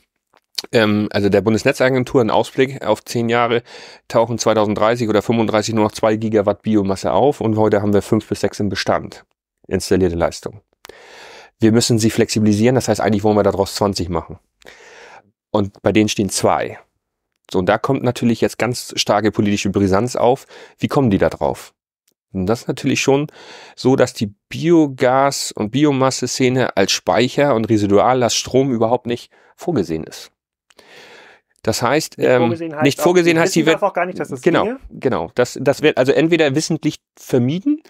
ähm, also der Bundesnetzagentur, ein Ausblick auf zehn Jahre, tauchen 2030 oder 35 nur noch zwei Gigawatt Biomasse auf und heute haben wir fünf bis sechs im Bestand installierte Leistung. Wir müssen sie flexibilisieren, das heißt, eigentlich wollen wir daraus 20 machen. Und bei denen stehen zwei. So, und da kommt natürlich jetzt ganz starke politische Brisanz auf. Wie kommen die da drauf? Und das ist natürlich schon so, dass die Biogas- und Biomasse-Szene als Speicher und Residuallast Strom überhaupt nicht vorgesehen ist. Das heißt, nicht ähm, vorgesehen ähm, nicht vorgesehen auch, heißt die wird auch gar nicht, dass das genau, ginge. genau. Das, das wird also entweder wissentlich vermieden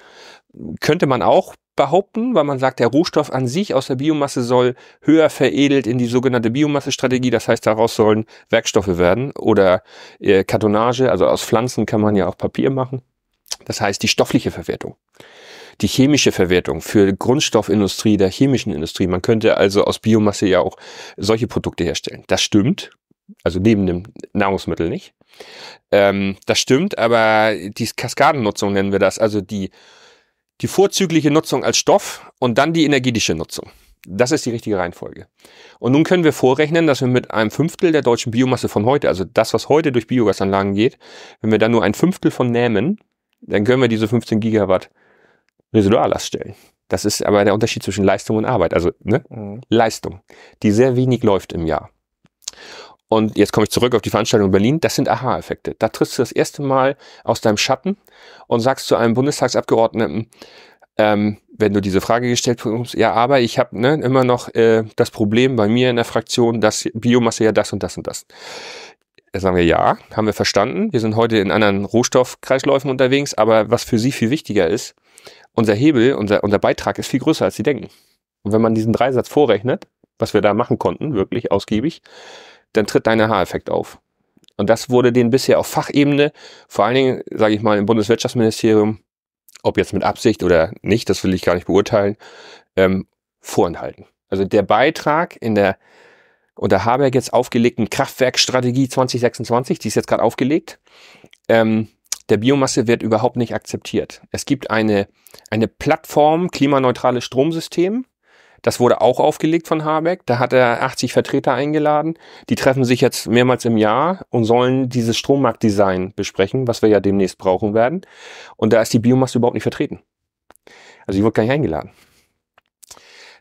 könnte man auch behaupten, weil man sagt, der Rohstoff an sich aus der Biomasse soll höher veredelt in die sogenannte Biomassestrategie, das heißt, daraus sollen Werkstoffe werden oder äh, Kartonage, also aus Pflanzen kann man ja auch Papier machen. Das heißt, die stoffliche Verwertung, die chemische Verwertung für Grundstoffindustrie der chemischen Industrie. Man könnte also aus Biomasse ja auch solche Produkte herstellen. Das stimmt, also neben dem Nahrungsmittel nicht. Ähm, das stimmt, aber die Kaskadennutzung nennen wir das, also die die vorzügliche Nutzung als Stoff und dann die energetische Nutzung. Das ist die richtige Reihenfolge. Und nun können wir vorrechnen, dass wir mit einem Fünftel der deutschen Biomasse von heute, also das, was heute durch Biogasanlagen geht, wenn wir da nur ein Fünftel von nehmen, dann können wir diese 15 Gigawatt Residuallast stellen. Das ist aber der Unterschied zwischen Leistung und Arbeit. Also ne? Mhm. Leistung, die sehr wenig läuft im Jahr. Und jetzt komme ich zurück auf die Veranstaltung in Berlin. Das sind Aha-Effekte. Da triffst du das erste Mal aus deinem Schatten und sagst zu einem Bundestagsabgeordneten, ähm, wenn du diese Frage gestellt bekommst, ja, aber ich habe ne, immer noch äh, das Problem bei mir in der Fraktion, dass Biomasse ja das und das und das. Da sagen wir ja, haben wir verstanden. Wir sind heute in anderen Rohstoffkreisläufen unterwegs, aber was für sie viel wichtiger ist, unser Hebel, unser, unser Beitrag ist viel größer, als sie denken. Und wenn man diesen Dreisatz vorrechnet, was wir da machen konnten, wirklich ausgiebig, dann tritt dein Aha-Effekt auf. Und das wurde denen bisher auf Fachebene, vor allen Dingen, sage ich mal, im Bundeswirtschaftsministerium, ob jetzt mit Absicht oder nicht, das will ich gar nicht beurteilen, ähm, vorenthalten. Also der Beitrag in der unter Habeck jetzt aufgelegten Kraftwerkstrategie 2026, die ist jetzt gerade aufgelegt, ähm, der Biomasse wird überhaupt nicht akzeptiert. Es gibt eine, eine Plattform klimaneutrales Stromsystem, das wurde auch aufgelegt von Habeck. Da hat er 80 Vertreter eingeladen. Die treffen sich jetzt mehrmals im Jahr und sollen dieses Strommarktdesign besprechen, was wir ja demnächst brauchen werden. Und da ist die Biomasse überhaupt nicht vertreten. Also die wurde gar nicht eingeladen.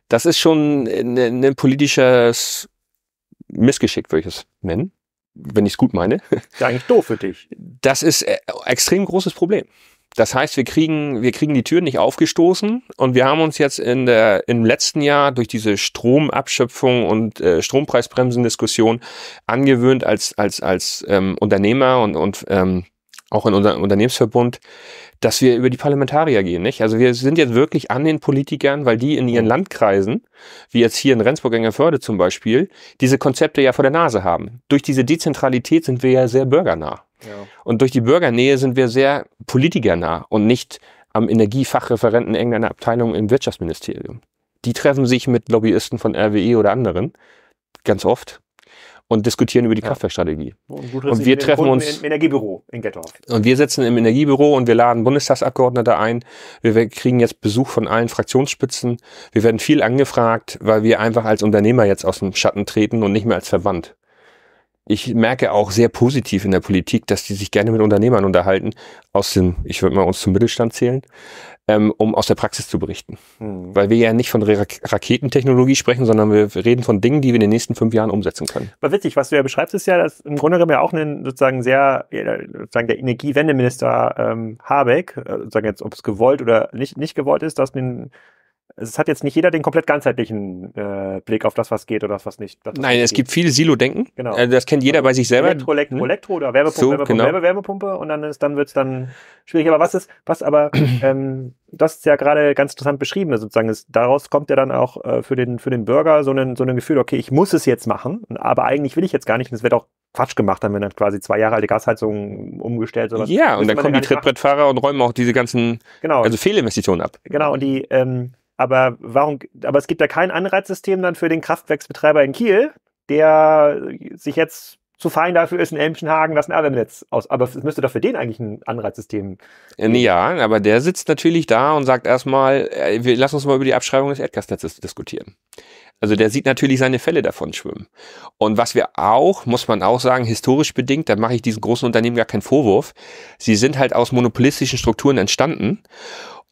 Das ist schon äh, ein, ne, ne ein politisches Missgeschick, würde ich es nennen, wenn ich es gut meine. Das ist eigentlich doof für dich. Das ist ein äh, extrem großes Problem. Das heißt, wir kriegen, wir kriegen die Türen nicht aufgestoßen und wir haben uns jetzt in der, im letzten Jahr durch diese Stromabschöpfung und äh, strompreisbremsen angewöhnt, als, als, als ähm, Unternehmer und, und ähm, auch in unserem Unternehmensverbund, dass wir über die Parlamentarier gehen, nicht? Also wir sind jetzt wirklich an den Politikern, weil die in ihren Landkreisen, wie jetzt hier in Rendsburg-Engerförde zum Beispiel, diese Konzepte ja vor der Nase haben. Durch diese Dezentralität sind wir ja sehr bürgernah. Und durch die Bürgernähe sind wir sehr politikernah und nicht am Energiefachreferenten irgendeiner Abteilung im Wirtschaftsministerium. Die treffen sich mit Lobbyisten von RWE oder anderen ganz oft und diskutieren über die ja. Kraftwerkstrategie. Und, und wir treffen Kunden uns im Energiebüro in Gettorf. Und wir sitzen im Energiebüro und wir laden Bundestagsabgeordnete ein. Wir kriegen jetzt Besuch von allen Fraktionsspitzen. Wir werden viel angefragt, weil wir einfach als Unternehmer jetzt aus dem Schatten treten und nicht mehr als Verband ich merke auch sehr positiv in der Politik, dass die sich gerne mit Unternehmern unterhalten, aus dem, ich würde mal uns zum Mittelstand zählen, ähm, um aus der Praxis zu berichten. Mhm. Weil wir ja nicht von Ra Raketentechnologie sprechen, sondern wir reden von Dingen, die wir in den nächsten fünf Jahren umsetzen können. Aber witzig, was du ja beschreibst, ist ja, dass im Grunde genommen ja auch einen sozusagen sehr, sozusagen der Energiewendeminister ähm, Habeck, äh, sozusagen jetzt, ob es gewollt oder nicht, nicht gewollt ist, dass man es hat jetzt nicht jeder den komplett ganzheitlichen äh, Blick auf das, was geht oder das, was nicht. Das, was Nein, es geht. gibt viel Silo-Denken. Genau. Also das kennt jeder also bei sich selber. Elektro, Elektro, hm? Elektro oder Werbepumpe, so, Werbepumpe, genau. Werbe, Wärmepumpe und dann ist, dann wird's dann schwierig. Aber was ist, was aber, [CLEARS THROAT] ähm, das ist ja gerade ganz interessant beschrieben, sozusagen ist, daraus kommt ja dann auch äh, für den, für den Bürger so ein, so Gefühl, okay, ich muss es jetzt machen, aber eigentlich will ich jetzt gar nicht und es wird auch Quatsch gemacht, dann werden dann quasi zwei Jahre alte Gasheizungen umgestellt. Sowas. Ja, und dann kommen die Trittbrettfahrer und räumen auch diese ganzen, genau. also Fehlinvestitionen ab. Genau, und die, ähm, aber warum, aber es gibt ja kein Anreizsystem dann für den Kraftwerksbetreiber in Kiel, der sich jetzt zu fein dafür ist, in Elmchenhagen das Erbenetz aus. Aber es müsste doch für den eigentlich ein Anreizsystem. Geben. Äh, ja, aber der sitzt natürlich da und sagt erstmal, äh, wir lassen uns mal über die Abschreibung des Erdgasnetzes diskutieren. Also der sieht natürlich seine Fälle davon schwimmen. Und was wir auch, muss man auch sagen, historisch bedingt, da mache ich diesen großen Unternehmen gar keinen Vorwurf, sie sind halt aus monopolistischen Strukturen entstanden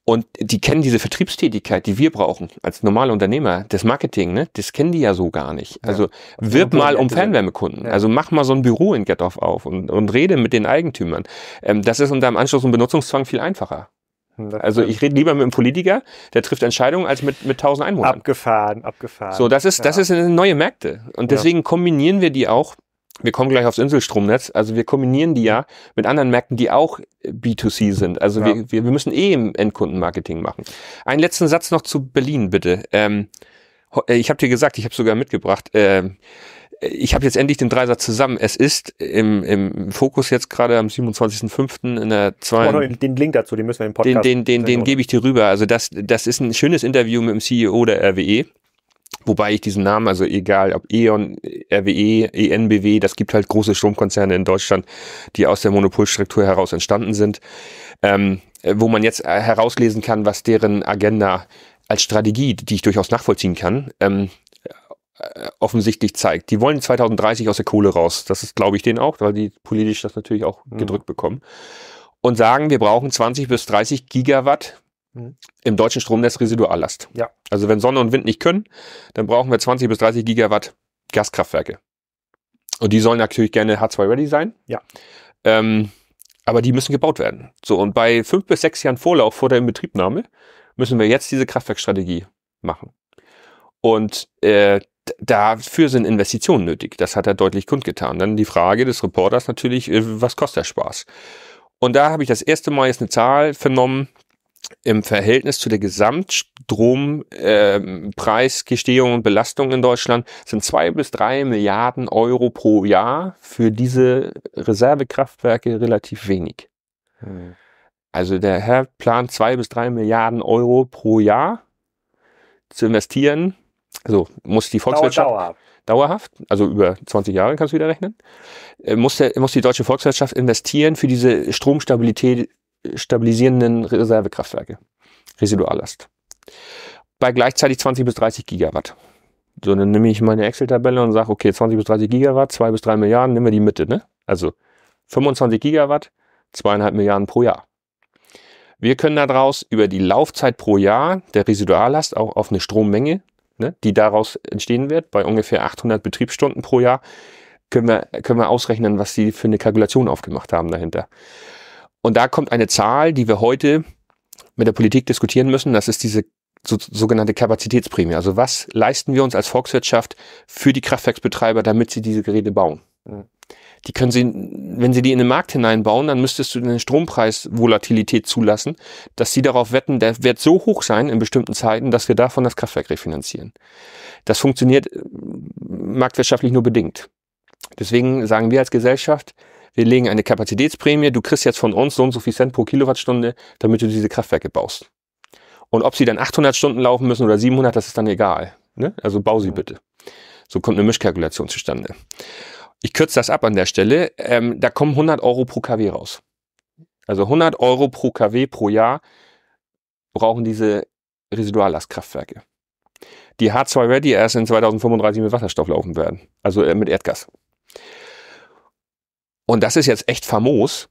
und die kennen diese Vertriebstätigkeit, die wir brauchen als normale Unternehmer, das Marketing, ne, das kennen die ja so gar nicht. Ja. Also, also wirb mal um Fernwärmekunden. Ja. Also mach mal so ein Büro in Gettorf auf und, und rede mit den Eigentümern. Ähm, das ist unter dem Anschluss und Benutzungszwang viel einfacher. Hm, also ich rede lieber mit einem Politiker, der trifft Entscheidungen, als mit, mit 1000 Einwohnern. Abgefahren, abgefahren. So, das ist, das ja. ist eine neue Märkte. Und deswegen kombinieren wir die auch wir kommen gleich aufs Inselstromnetz. Also wir kombinieren die ja mit anderen Märkten, die auch äh, B2C sind. Also ja. wir, wir, wir müssen eh im Endkundenmarketing machen. Einen letzten Satz noch zu Berlin, bitte. Ähm, äh, ich habe dir gesagt, ich habe sogar mitgebracht. Ähm, äh, ich habe jetzt endlich den Dreisatz zusammen. Es ist im, im Fokus jetzt gerade am 27.05. in der 2. Den Link dazu, den müssen wir im Podcast. Den, den, den, den, den gebe ich dir rüber. Also das, das ist ein schönes Interview mit dem CEO der RWE. Wobei ich diesen Namen, also egal ob E.ON, RWE, ENBW, das gibt halt große Stromkonzerne in Deutschland, die aus der Monopolstruktur heraus entstanden sind, ähm, wo man jetzt äh, herauslesen kann, was deren Agenda als Strategie, die ich durchaus nachvollziehen kann, ähm, äh, offensichtlich zeigt. Die wollen 2030 aus der Kohle raus. Das ist, glaube ich, denen auch, weil die politisch das natürlich auch mhm. gedrückt bekommen. Und sagen, wir brauchen 20 bis 30 Gigawatt Mhm. Im deutschen Stromnetz Residuallast. Ja. Also wenn Sonne und Wind nicht können, dann brauchen wir 20 bis 30 Gigawatt Gaskraftwerke. Und die sollen natürlich gerne H2-ready sein. Ja. Ähm, aber die müssen gebaut werden. So, und bei fünf bis sechs Jahren Vorlauf vor der Inbetriebnahme müssen wir jetzt diese Kraftwerkstrategie machen. Und äh, dafür sind Investitionen nötig. Das hat er deutlich kundgetan. Dann die Frage des Reporters natürlich, äh, was kostet der Spaß? Und da habe ich das erste Mal jetzt eine Zahl vernommen, im Verhältnis zu der Gesamtstrompreisgestehung äh, und Belastung in Deutschland sind zwei bis drei Milliarden Euro pro Jahr für diese Reservekraftwerke relativ wenig. Hm. Also der Herr plant zwei bis drei Milliarden Euro pro Jahr zu investieren. Also muss die Volkswirtschaft dauerhaft, dauerhaft also über 20 Jahre kannst du wieder rechnen, äh, muss, der, muss die deutsche Volkswirtschaft investieren für diese Stromstabilität stabilisierenden Reservekraftwerke, Residuallast. Bei gleichzeitig 20 bis 30 Gigawatt. So, dann nehme ich meine Excel-Tabelle und sage, okay, 20 bis 30 Gigawatt, 2 bis 3 Milliarden, nehmen wir die Mitte, ne? Also 25 Gigawatt, zweieinhalb Milliarden pro Jahr. Wir können daraus über die Laufzeit pro Jahr der Residuallast auch auf eine Strommenge, ne, die daraus entstehen wird, bei ungefähr 800 Betriebsstunden pro Jahr, können wir, können wir ausrechnen, was sie für eine Kalkulation aufgemacht haben dahinter. Und da kommt eine Zahl, die wir heute mit der Politik diskutieren müssen. Das ist diese so, sogenannte Kapazitätsprämie. Also was leisten wir uns als Volkswirtschaft für die Kraftwerksbetreiber, damit sie diese Geräte bauen? Mhm. Die können sie, wenn sie die in den Markt hineinbauen, dann müsstest du eine Strompreisvolatilität zulassen, dass sie darauf wetten, der wird so hoch sein in bestimmten Zeiten, dass wir davon das Kraftwerk refinanzieren. Das funktioniert äh, marktwirtschaftlich nur bedingt. Deswegen sagen wir als Gesellschaft, wir legen eine Kapazitätsprämie, du kriegst jetzt von uns so und so viel Cent pro Kilowattstunde, damit du diese Kraftwerke baust. Und ob sie dann 800 Stunden laufen müssen oder 700, das ist dann egal. Ne? Also bau sie bitte. So kommt eine Mischkalkulation zustande. Ich kürze das ab an der Stelle. Ähm, da kommen 100 Euro pro KW raus. Also 100 Euro pro KW pro Jahr brauchen diese Residuallastkraftwerke. Die H2 Ready erst in 2035 mit Wasserstoff laufen werden. Also äh, mit Erdgas und das ist jetzt echt famos,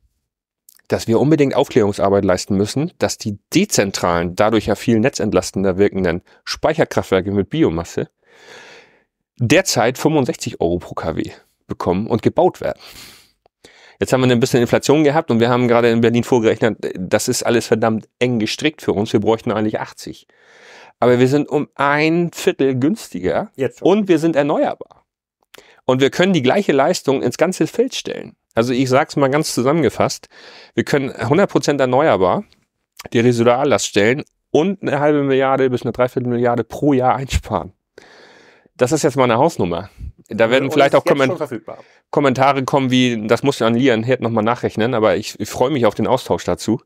dass wir unbedingt Aufklärungsarbeit leisten müssen, dass die dezentralen, dadurch ja viel netzentlastender wirkenden Speicherkraftwerke mit Biomasse derzeit 65 Euro pro kW bekommen und gebaut werden. Jetzt haben wir ein bisschen Inflation gehabt und wir haben gerade in Berlin vorgerechnet, das ist alles verdammt eng gestrickt für uns. Wir bräuchten eigentlich 80. Aber wir sind um ein Viertel günstiger und wir sind erneuerbar. Und wir können die gleiche Leistung ins ganze Feld stellen. Also ich sage es mal ganz zusammengefasst. Wir können 100% erneuerbar die Residuallast stellen und eine halbe Milliarde bis eine Dreiviertel Milliarde pro Jahr einsparen. Das ist jetzt mal eine Hausnummer. Da werden und vielleicht auch Komment Kommentare kommen wie, das muss ich an Lian Herd nochmal nachrechnen, aber ich, ich freue mich auf den Austausch dazu,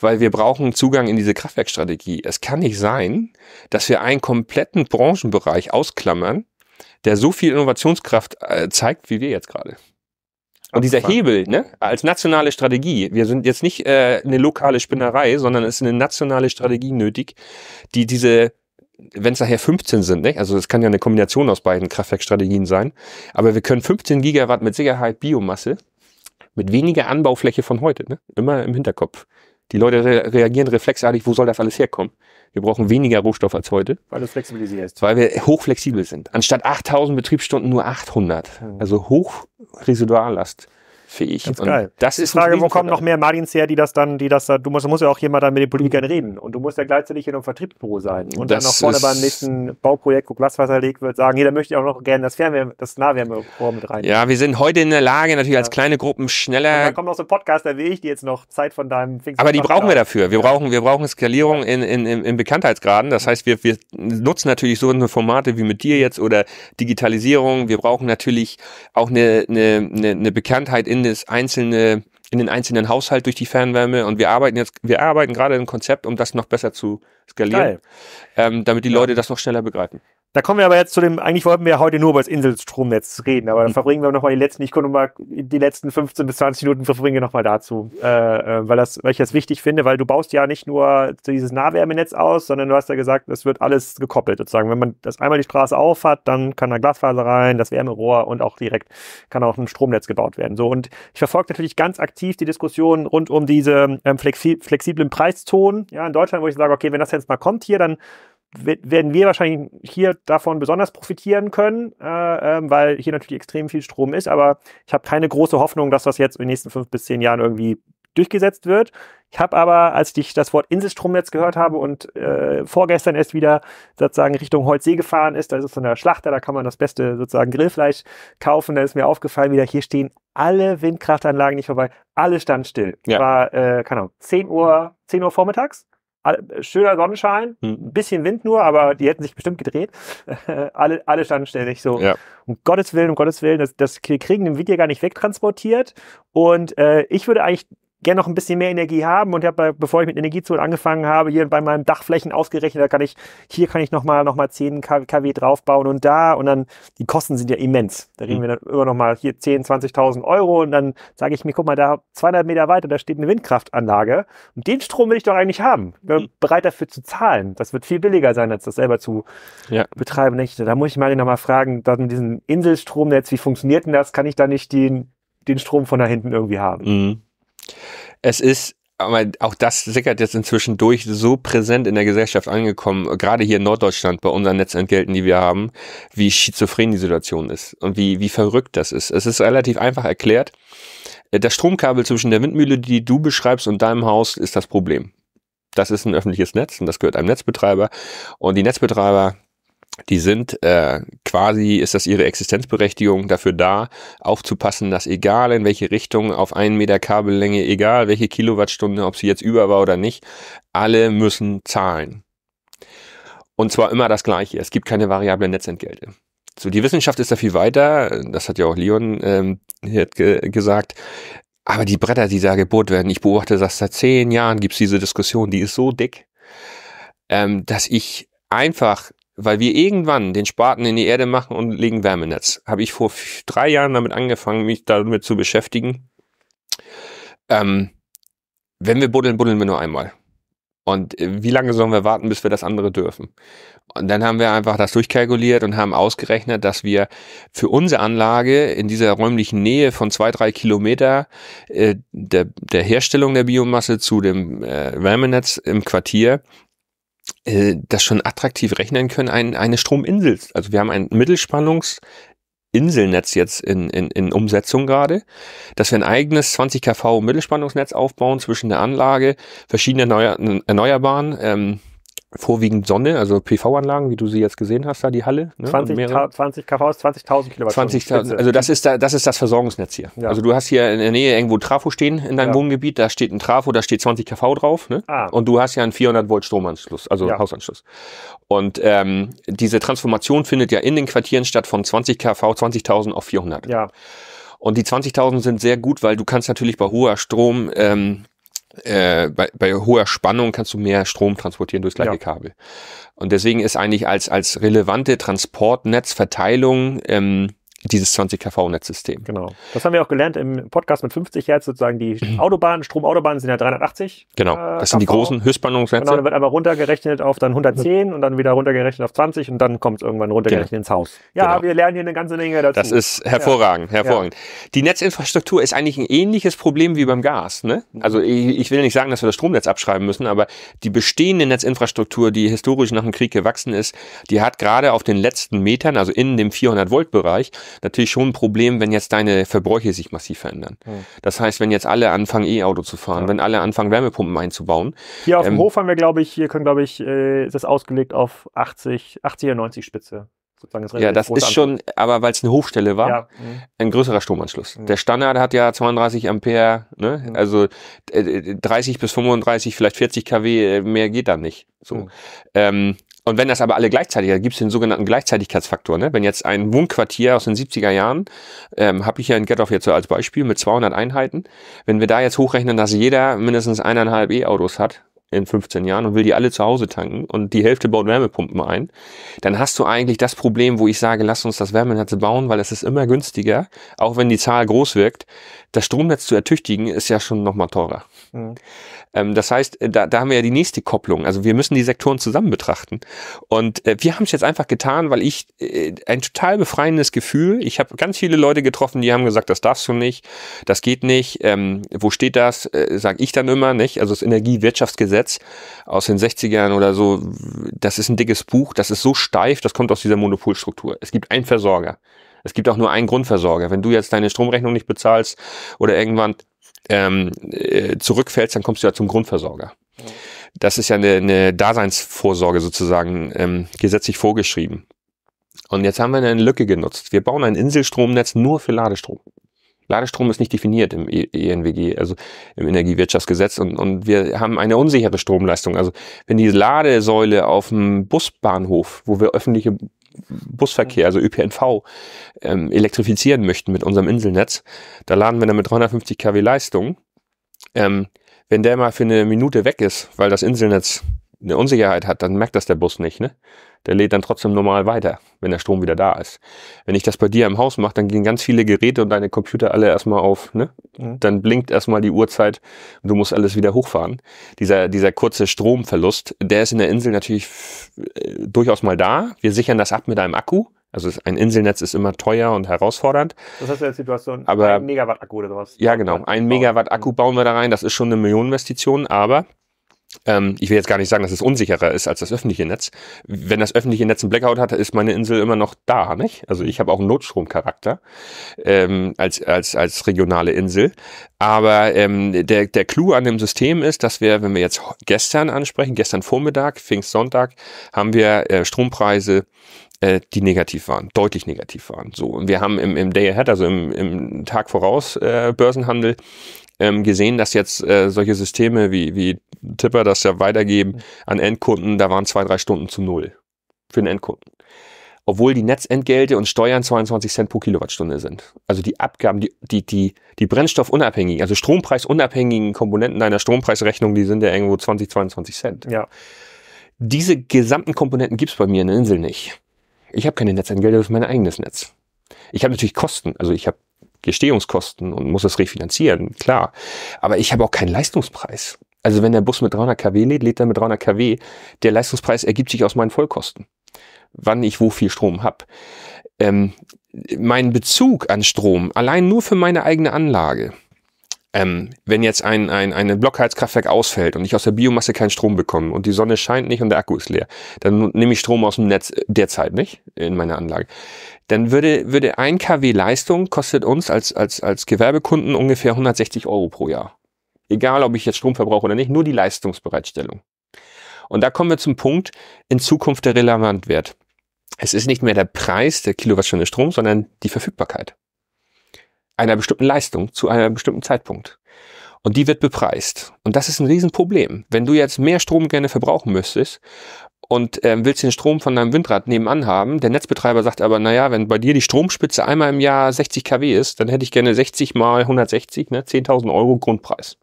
weil wir brauchen Zugang in diese Kraftwerkstrategie. Es kann nicht sein, dass wir einen kompletten Branchenbereich ausklammern, der so viel Innovationskraft äh, zeigt wie wir jetzt gerade. Und dieser Hebel, ne, als nationale Strategie, wir sind jetzt nicht äh, eine lokale Spinnerei, sondern es ist eine nationale Strategie nötig, die diese, wenn es nachher 15 sind, ne, also es kann ja eine Kombination aus beiden Kraftwerkstrategien sein, aber wir können 15 Gigawatt mit Sicherheit Biomasse mit weniger Anbaufläche von heute, ne, immer im Hinterkopf. Die Leute re reagieren reflexartig, wo soll das alles herkommen? Wir brauchen weniger Rohstoff als heute. Weil du flexibilisierst. Weil wir hochflexibel sind. Anstatt 8000 Betriebsstunden nur 800. Mhm. Also hoch Residuallast fähig. Ganz und geil. Das ist die Frage, wo kommen noch mehr Martins her, die das dann, die das da, du musst, da ja auch jemand dann mit den Politikern mhm. reden und du musst ja gleichzeitig in einem Vertriebsbüro sein und das dann noch vorne beim nächsten Bauprojekt, wo Glaswasser legt wird, sagen, hier, da möchte ich auch noch gerne das Fernwärme, das Nahwärmerohr mit rein. Ja, wir sind heute in der Lage, natürlich ja. als kleine Gruppen schneller. Da kommen kommt noch so Podcaster wie ich die jetzt noch Zeit von deinem Fingst Aber die brauchen wir dafür. Wir brauchen, wir brauchen Skalierung in, in, in Bekanntheitsgraden. Das mhm. heißt, wir, wir nutzen natürlich so eine Formate wie mit dir jetzt oder Digitalisierung. Wir brauchen natürlich auch eine, eine, eine Bekanntheit in in das einzelne in den einzelnen Haushalt durch die Fernwärme und wir arbeiten jetzt, wir arbeiten gerade ein Konzept, um das noch besser zu skalieren, ähm, damit die Leute das noch schneller begreifen. Da kommen wir aber jetzt zu dem, eigentlich wollten wir ja heute nur über das Inselstromnetz reden, aber dann mhm. verbringen wir nochmal die letzten, ich konnte mal die letzten 15 bis 20 Minuten verbringen wir nochmal dazu, äh, äh, weil, das, weil ich das wichtig finde, weil du baust ja nicht nur dieses Nahwärmenetz aus, sondern du hast ja gesagt, es wird alles gekoppelt sozusagen. Wenn man das einmal die Straße auf hat, dann kann da Glasfaser rein, das Wärmerohr und auch direkt kann auch ein Stromnetz gebaut werden. So und ich verfolge natürlich ganz aktiv die Diskussion rund um diese ähm, flexi flexiblen Preiszonen, ja, in Deutschland, wo ich sage, okay, wenn das jetzt mal kommt hier, dann werden wir wahrscheinlich hier davon besonders profitieren können, äh, äh, weil hier natürlich extrem viel Strom ist. Aber ich habe keine große Hoffnung, dass das jetzt in den nächsten fünf bis zehn Jahren irgendwie durchgesetzt wird. Ich habe aber, als ich das Wort Inselstromnetz gehört habe und äh, vorgestern erst wieder sozusagen Richtung Holzsee gefahren ist, da ist so eine Schlachter, da kann man das beste sozusagen Grillfleisch kaufen, da ist mir aufgefallen, wieder hier stehen alle Windkraftanlagen nicht vorbei, alle standen still. Ja. War, äh, keine Ahnung, 10 Uhr, 10 Uhr vormittags schöner Sonnenschein, hm. ein bisschen Wind nur, aber die hätten sich bestimmt gedreht. [LAUGHS] alle, alle standen ständig so. Ja. Um Gottes Willen, um Gottes Willen, das, das kriegen den Video gar nicht wegtransportiert. Und äh, ich würde eigentlich gerne noch ein bisschen mehr Energie haben und habe, bevor ich mit Energie angefangen habe, hier bei meinem Dachflächen ausgerechnet, da kann ich, hier kann ich nochmal noch mal 10 kW draufbauen und da und dann, die Kosten sind ja immens. Da reden mhm. wir dann immer nochmal hier 10, 20.000 Euro und dann sage ich mir, guck mal, da 200 Meter weiter, da steht eine Windkraftanlage und den Strom will ich doch eigentlich haben. Mhm. bereit dafür zu zahlen. Das wird viel billiger sein, als das selber zu ja. betreiben. da muss ich Martin nochmal fragen, dann diesen Inselstromnetz, wie funktioniert denn das? Kann ich da nicht den, den Strom von da hinten irgendwie haben? Mhm. Es ist aber auch das sickert jetzt inzwischen durch, so präsent in der Gesellschaft angekommen, gerade hier in Norddeutschland bei unseren Netzentgelten, die wir haben, wie schizophren die Situation ist und wie, wie verrückt das ist. Es ist relativ einfach erklärt. Äh, das Stromkabel zwischen der Windmühle, die du beschreibst, und deinem Haus ist das Problem. Das ist ein öffentliches Netz und das gehört einem Netzbetreiber. Und die Netzbetreiber die sind äh, quasi, ist das ihre Existenzberechtigung dafür da, aufzupassen, dass egal in welche Richtung, auf einen Meter Kabellänge, egal welche Kilowattstunde, ob sie jetzt über war oder nicht, alle müssen zahlen. Und zwar immer das Gleiche. Es gibt keine variablen Netzentgelte. So, die Wissenschaft ist da viel weiter, das hat ja auch Leon ähm, ge gesagt. Aber die Bretter, die da gebohrt werden, ich beobachte das seit zehn Jahren, gibt's diese Diskussion, die ist so dick, ähm, dass ich einfach weil wir irgendwann den Spaten in die Erde machen und legen Wärmenetz. Habe ich vor drei Jahren damit angefangen, mich damit zu beschäftigen. Ähm, wenn wir buddeln, buddeln wir nur einmal. Und äh, wie lange sollen wir warten, bis wir das andere dürfen? Und dann haben wir einfach das durchkalkuliert und haben ausgerechnet, dass wir für unsere Anlage in dieser räumlichen Nähe von zwei, drei Kilometer äh, der, der Herstellung der Biomasse zu dem äh, Wärmenetz im Quartier äh, das schon attraktiv rechnen können, ein, eine Strominsel. Also wir haben ein Mittelspannungsinselnetz jetzt in, in, in Umsetzung gerade, dass wir ein eigenes 20 kV Mittelspannungsnetz aufbauen zwischen der Anlage, verschiedenen Erneuer, Erneuerbaren, ähm, vorwiegend Sonne, also PV-Anlagen, wie du sie jetzt gesehen hast, da die Halle. Ne? 20, 20 kV, 20.000 Kilowattstunden. 20, also das ist, da, das ist das Versorgungsnetz hier. Ja. Also du hast hier in der Nähe irgendwo Trafo stehen in deinem ja. Wohngebiet, da steht ein Trafo, da steht 20 kV drauf ne? ah. und du hast ja einen 400 Volt Stromanschluss, also ja. Hausanschluss. Und ähm, diese Transformation findet ja in den Quartieren statt von 20 kV, 20.000 auf 400. Ja. Und die 20.000 sind sehr gut, weil du kannst natürlich bei hoher Strom... Ähm, äh, bei, bei hoher Spannung kannst du mehr Strom transportieren durchs gleiche ja. Kabel. Und deswegen ist eigentlich als, als relevante Transportnetzverteilung ähm, dieses 20 kV-Netzsystem. Genau. Das haben wir auch gelernt im Podcast mit 50 Hertz sozusagen. Die mhm. Autobahnen, Stromautobahnen sind ja 380. Genau. Äh, das äh, sind die großen Höchstspannungsnetze. Genau, dann wird einmal runtergerechnet auf dann 110 und dann wieder runtergerechnet auf 20 und dann kommt es irgendwann runtergerechnet genau. ins Haus. Ja, genau. wir lernen hier eine ganze Menge dazu. Das ist hervorragend, ja. hervorragend. Ja. Die Netzinfrastruktur ist eigentlich ein ähnliches Problem wie beim Gas. Ne? Mhm. Also ich, ich will nicht sagen, dass wir das Stromnetz abschreiben müssen, aber die bestehende Netzinfrastruktur, die historisch nach dem Krieg gewachsen ist, die hat gerade auf den letzten Metern, also in dem 400-Volt-Bereich, natürlich schon ein Problem, wenn jetzt deine Verbräuche sich massiv verändern. Mhm. Das heißt, wenn jetzt alle anfangen, E-Auto zu fahren, ja. wenn alle anfangen, Wärmepumpen einzubauen. Hier auf ähm, dem Hof haben wir, glaube ich, hier können, glaube ich, äh, ist das ausgelegt auf 80, 80er, 90 Spitze. Das ja, das ist schon, aber weil es eine Hofstelle war, ja. mhm. ein größerer Stromanschluss. Mhm. Der Standard hat ja 32 Ampere, ne? Mhm. also äh, 30 bis 35, vielleicht 40 kW, äh, mehr geht da nicht. So. Mhm. Ähm, und wenn das aber alle gleichzeitig, da gibt es den sogenannten Gleichzeitigkeitsfaktor. Ne? Wenn jetzt ein Wohnquartier aus den 70er Jahren, ähm, habe ich ja in Gethoff jetzt so als Beispiel mit 200 Einheiten, wenn wir da jetzt hochrechnen, dass jeder mindestens eineinhalb E-Autos hat in 15 Jahren und will die alle zu Hause tanken und die Hälfte baut Wärmepumpen ein, dann hast du eigentlich das Problem, wo ich sage, lass uns das Wärmenetz bauen, weil es ist immer günstiger, auch wenn die Zahl groß wirkt. Das Stromnetz zu ertüchtigen ist ja schon nochmal teurer. Mhm. Ähm, das heißt, äh, da, da haben wir ja die nächste Kopplung. Also wir müssen die Sektoren zusammen betrachten. Und äh, wir haben es jetzt einfach getan, weil ich äh, ein total befreiendes Gefühl. Ich habe ganz viele Leute getroffen, die haben gesagt, das darfst du nicht, das geht nicht. Ähm, wo steht das? Äh, Sage ich dann immer, nicht? Also das Energiewirtschaftsgesetz aus den 60ern oder so. Das ist ein dickes Buch. Das ist so steif. Das kommt aus dieser Monopolstruktur. Es gibt einen Versorger. Es gibt auch nur einen Grundversorger. Wenn du jetzt deine Stromrechnung nicht bezahlst oder irgendwann ähm, äh, zurückfällst, dann kommst du ja zum Grundversorger. Das ist ja eine, eine Daseinsvorsorge sozusagen ähm, gesetzlich vorgeschrieben. Und jetzt haben wir eine Lücke genutzt. Wir bauen ein Inselstromnetz nur für Ladestrom. Ladestrom ist nicht definiert im ENWG, e also im Energiewirtschaftsgesetz. Und, und wir haben eine unsichere Stromleistung. Also wenn die Ladesäule auf dem Busbahnhof, wo wir öffentliche Busverkehr, also ÖPNV, ähm, elektrifizieren möchten mit unserem Inselnetz, da laden wir dann mit 350 kW Leistung. Ähm, wenn der mal für eine Minute weg ist, weil das Inselnetz eine Unsicherheit hat, dann merkt das der Bus nicht. Ne? Der lädt dann trotzdem normal weiter, wenn der Strom wieder da ist. Wenn ich das bei dir im Haus mache, dann gehen ganz viele Geräte und deine Computer alle erstmal auf. Ne? Mhm. Dann blinkt erstmal die Uhrzeit und du musst alles wieder hochfahren. Dieser, dieser kurze Stromverlust, der ist in der Insel natürlich äh, durchaus mal da. Wir sichern das ab mit einem Akku. Also ein Inselnetz ist immer teuer und herausfordernd. Das heißt, du hast so einen aber, 1 Megawatt Akku oder sowas. Ja, genau. Ein Megawatt Akku mhm. bauen wir da rein. Das ist schon eine Millioneninvestition, aber ähm, ich will jetzt gar nicht sagen, dass es unsicherer ist als das öffentliche Netz. Wenn das öffentliche Netz einen Blackout hat, ist meine Insel immer noch da, nicht? Also ich habe auch einen Notstromcharakter ähm, als, als, als regionale Insel. Aber ähm, der, der Clou an dem System ist, dass wir, wenn wir jetzt gestern ansprechen, gestern Vormittag, Pfingstsonntag, haben wir äh, Strompreise äh, die negativ waren, deutlich negativ waren. So, und wir haben im, im Day Ahead, also im, im Tag voraus äh, Börsenhandel, ähm, gesehen, dass jetzt äh, solche Systeme wie, wie Tipper das ja weitergeben mhm. an Endkunden, da waren zwei, drei Stunden zu null für den Endkunden. Obwohl die Netzentgelte und Steuern 22 Cent pro Kilowattstunde sind. Also die Abgaben, die, die, die, die brennstoffunabhängigen, also strompreisunabhängigen Komponenten deiner Strompreisrechnung, die sind ja irgendwo 20, 22 Cent. Ja. Diese gesamten Komponenten gibt's bei mir in der Insel nicht. Ich habe keine Netzentgelte, das ist mein eigenes Netz. Ich habe natürlich Kosten, also ich habe Gestehungskosten und muss es refinanzieren, klar. Aber ich habe auch keinen Leistungspreis. Also wenn der Bus mit 300 kW lädt, lädt er mit 300 kW. Der Leistungspreis ergibt sich aus meinen Vollkosten. Wann ich wo viel Strom habe. Ähm, mein Bezug an Strom, allein nur für meine eigene Anlage, ähm, wenn jetzt ein, ein, ein Blockheizkraftwerk ausfällt und ich aus der Biomasse keinen Strom bekomme und die Sonne scheint nicht und der Akku ist leer, dann nehme ich Strom aus dem Netz äh, derzeit nicht in meiner Anlage. Dann würde, würde ein kW Leistung kostet uns als, als, als Gewerbekunden ungefähr 160 Euro pro Jahr. Egal, ob ich jetzt Strom verbrauche oder nicht, nur die Leistungsbereitstellung. Und da kommen wir zum Punkt, in Zukunft der relevant wird. Es ist nicht mehr der Preis der Kilowattstunde Strom, sondern die Verfügbarkeit einer bestimmten Leistung zu einem bestimmten Zeitpunkt. Und die wird bepreist. Und das ist ein Riesenproblem. Wenn du jetzt mehr Strom gerne verbrauchen müsstest und ähm, willst den Strom von deinem Windrad nebenan haben. Der Netzbetreiber sagt aber, naja, wenn bei dir die Stromspitze einmal im Jahr 60 kW ist, dann hätte ich gerne 60 mal 160, ne, 10.000 Euro Grundpreis.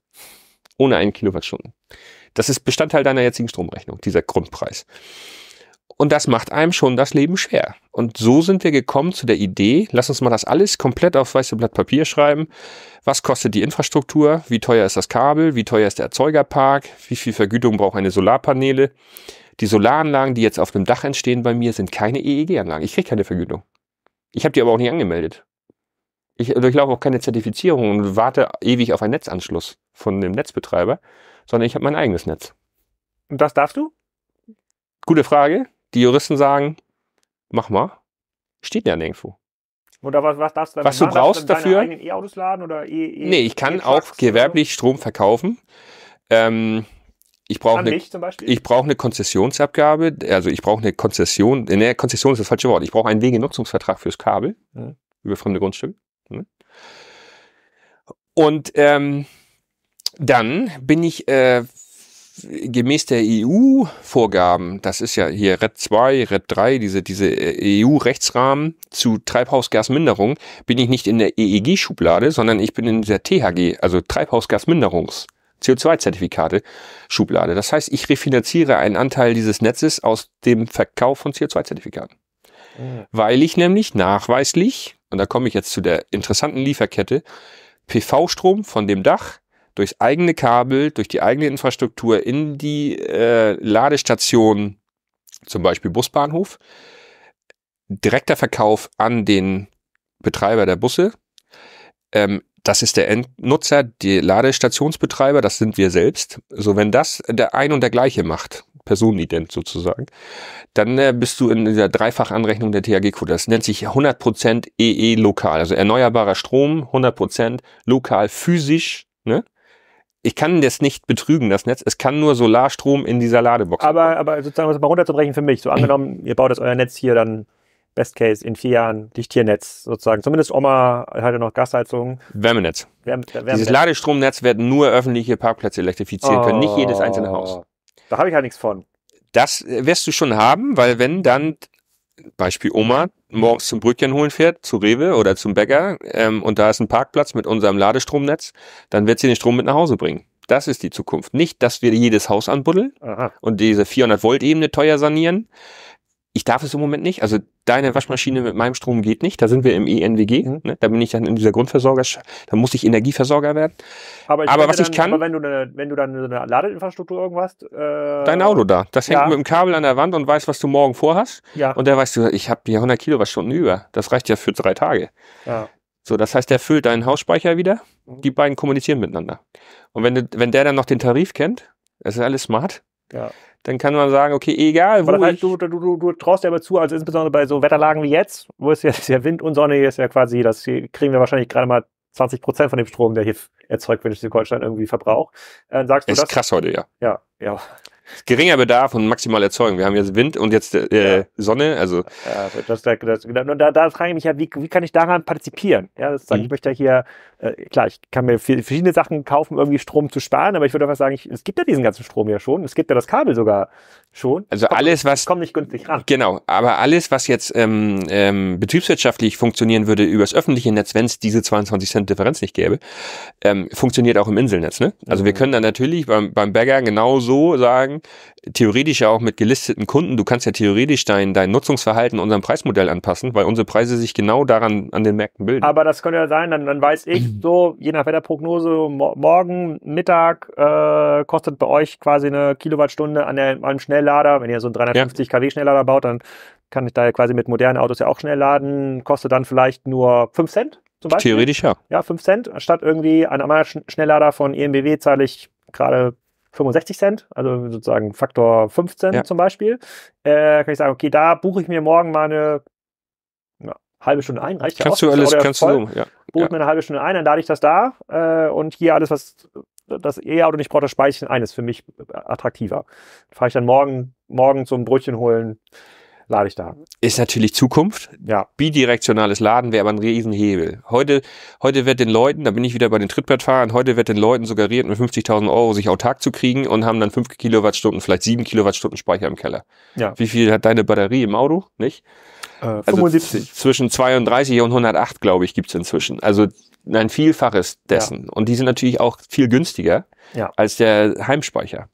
Ohne einen Kilowattstunden. Das ist Bestandteil deiner jetzigen Stromrechnung, dieser Grundpreis. Und das macht einem schon das Leben schwer. Und so sind wir gekommen zu der Idee, lass uns mal das alles komplett auf weiße Blatt Papier schreiben. Was kostet die Infrastruktur? Wie teuer ist das Kabel? Wie teuer ist der Erzeugerpark? Wie viel Vergütung braucht eine Solarpaneele? Die Solaranlagen, die jetzt auf dem Dach entstehen bei mir, sind keine EEG-Anlagen. Ich kriege keine Vergütung. Ich habe die aber auch nicht angemeldet. Ich durchlaufe auch keine Zertifizierung und warte ewig auf einen Netzanschluss von dem Netzbetreiber, sondern ich habe mein eigenes Netz. Und das darfst du? Gute Frage. Die Juristen sagen, mach mal. Steht ja nirgendwo. Oder was, was darfst du damit Was du machen? brauchst darfst du dafür? E-Autos laden oder e, e Nee, ich kann e auch gewerblich so? Strom verkaufen. Ähm, ich brauche eine, ich eine Konzessionsabgabe, also ich brauche eine Konzession, äh, ne, Konzession ist das falsche Wort. Ich brauche einen Wegenutzungsvertrag fürs Kabel ne, über fremde Grundstücke. Ne. Und ähm, dann bin ich äh, gemäß der EU-Vorgaben, das ist ja hier RED 2, RED 3, diese, diese äh, EU-Rechtsrahmen zu Treibhausgasminderung, bin ich nicht in der EEG-Schublade, sondern ich bin in der THG, also Treibhausgasminderungs. CO2-Zertifikate-Schublade. Das heißt, ich refinanziere einen Anteil dieses Netzes aus dem Verkauf von CO2-Zertifikaten. Mhm. Ah. Weil ich nämlich nachweislich, und da komme ich jetzt zu der interessanten Lieferkette, PV-Strom von dem Dach durchs eigene Kabel, durch die eigene Infrastruktur in die äh, Ladestation, zum Beispiel Busbahnhof, direkter Verkauf an den Betreiber der Busse. Ähm, das ist der Endnutzer, die Ladestationsbetreiber, das sind wir selbst. So, wenn das der ein und der gleiche macht, personenident sozusagen, dann äh, bist du in dieser Dreifachanrechnung der THG-Quote. Das nennt sich 100% EE lokal, also erneuerbarer Strom, 100% lokal physisch, ne? ich kann das nicht betrügen, das Netz. Es kann nur Solarstrom in dieser Ladebox. Aber, aber sozusagen, um es mal runterzubrechen für mich. So angenommen, [CLEARS THROAT] ihr baut das euer Netz hier dann, Best Case, in vier Jahren Dichtiernetz sozusagen. Zumindest Oma ja noch Gasheizung. Wärmenetz. Wärme, äh, Wärme Dieses Ladestromnetz werden nur öffentliche Parkplätze elektrifizieren oh. können, nicht oh, jedes einzelne Haus. Da habe ich halt nichts von. Das äh, wirst du schon haben, weil wenn dann Beispiel Oma morgens zum Brötchen holen fährt, zu Rewe oder zum Bäcker ähm, und da ist ein Parkplatz mit unserem Ladestromnetz, dann wird sie den Strom mit nach Hause bringen. Das ist die Zukunft. Nicht, dass wir jedes Haus anbuddeln Aha. und diese 400 Volt Ebene teuer sanieren, ich darf es im Moment nicht. Also deine Waschmaschine mit meinem Strom geht nicht. Da sind wir im ENWG. Mhm. Ne? Da bin ich dann in dieser Grundversorger. Da muss ich Energieversorger werden. Aber, ich aber was dann, ich kann. Aber wenn du, eine, wenn du dann eine Ladeinfrastruktur irgendwas hast. Äh, dein Auto da. Das hängt ja. mit dem Kabel an der Wand und weiß, was du morgen vorhast. Ja. Und der weißt du, ich habe hier 100 Kilowattstunden über. Das reicht ja für drei Tage. Ja. So, das heißt, der füllt deinen Hausspeicher wieder. Mhm. Die beiden kommunizieren miteinander. Und wenn, du, wenn der dann noch den Tarif kennt, das ist alles smart. Ja dann kann man sagen, okay, egal, wo aber du, du, du, du traust dir aber zu, also insbesondere bei so Wetterlagen wie jetzt, wo es ja, [LAUGHS] ist ja Wind und Sonne, ist ja quasi, das kriegen wir wahrscheinlich gerade mal 20 Prozent von dem Strom, der hier erzeugt wird, Schleswig-Holstein irgendwie verbraucht. Äh, sagst du ist das? krass heute, ja. Ja, ja geringer Bedarf und maximal Erzeugung. Wir haben jetzt Wind und jetzt äh, ja. Sonne. Also ja, das, das, das, genau. da, da, frage ich mich ja, wie, wie kann ich daran partizipieren? Ja, das sagen, mhm. ich möchte ja hier, äh, klar, ich kann mir viel, verschiedene Sachen kaufen, um irgendwie Strom zu sparen, aber ich würde einfach sagen, ich, es gibt ja diesen ganzen Strom ja schon. Es gibt ja das Kabel sogar Schon? Also komm, alles, was. Komm nicht günstig ran. Genau, aber alles, was jetzt ähm, ähm, betriebswirtschaftlich funktionieren würde übers öffentliche Netz, wenn es diese 22 Cent Differenz nicht gäbe, ähm, funktioniert auch im Inselnetz. Ne? Also mhm. wir können dann natürlich beim, beim Bagger genauso sagen, theoretisch ja auch mit gelisteten Kunden, du kannst ja theoretisch dein, dein Nutzungsverhalten unserem Preismodell anpassen, weil unsere Preise sich genau daran an den Märkten bilden. Aber das könnte ja sein, dann, dann weiß ich [CLEARS THROAT] so, je nach Wetterprognose, mo morgen Mittag äh, kostet bei euch quasi eine Kilowattstunde an, der, einem Schnelllader, wenn ihr so einen 350 ja. kW Schnelllader baut, dann kann ich da quasi mit modernen Autos ja auch schnell laden, kostet dann vielleicht nur 5 Cent zum Beispiel. Theoretisch ja. Ja, 5 Cent, statt irgendwie an einem Schnelllader von EMBW zahle ich gerade 65 Cent, also sozusagen Faktor 15 ja. zum Beispiel, äh, kann ich sagen, okay, da buche ich mir morgen mal eine ja, halbe Stunde ein, reicht kannst ja auch. Du alles, kannst voll, du alles, kannst du, ja. Buche ja. mir eine halbe Stunde ein, dann lade ich das da äh, und hier alles, was das E-Auto nicht braucht, das speichere ein, ist für mich attraktiver. Fahre ich dann morgen, morgen zum Brötchen holen, lade ich da. Ist natürlich Zukunft. Ja. Bidirektionales Laden wäre aber ein Riesenhebel. Heute, heute wird den Leuten, da bin ich wieder bei den Trittbrettfahrern, heute wird den Leuten suggeriert, mit 50.000 Euro sich autark zu kriegen und haben dann 5 Kilowattstunden, vielleicht 7 Kilowattstunden Speicher im Keller. Ja. Wie viel hat deine Batterie im Auto? Nicht? Äh, 75. Also zwischen 32 und 108, glaube ich, gibt's inzwischen. Also ein Vielfaches dessen. Ja. Und die sind natürlich auch viel günstiger ja. als der Heimspeicher.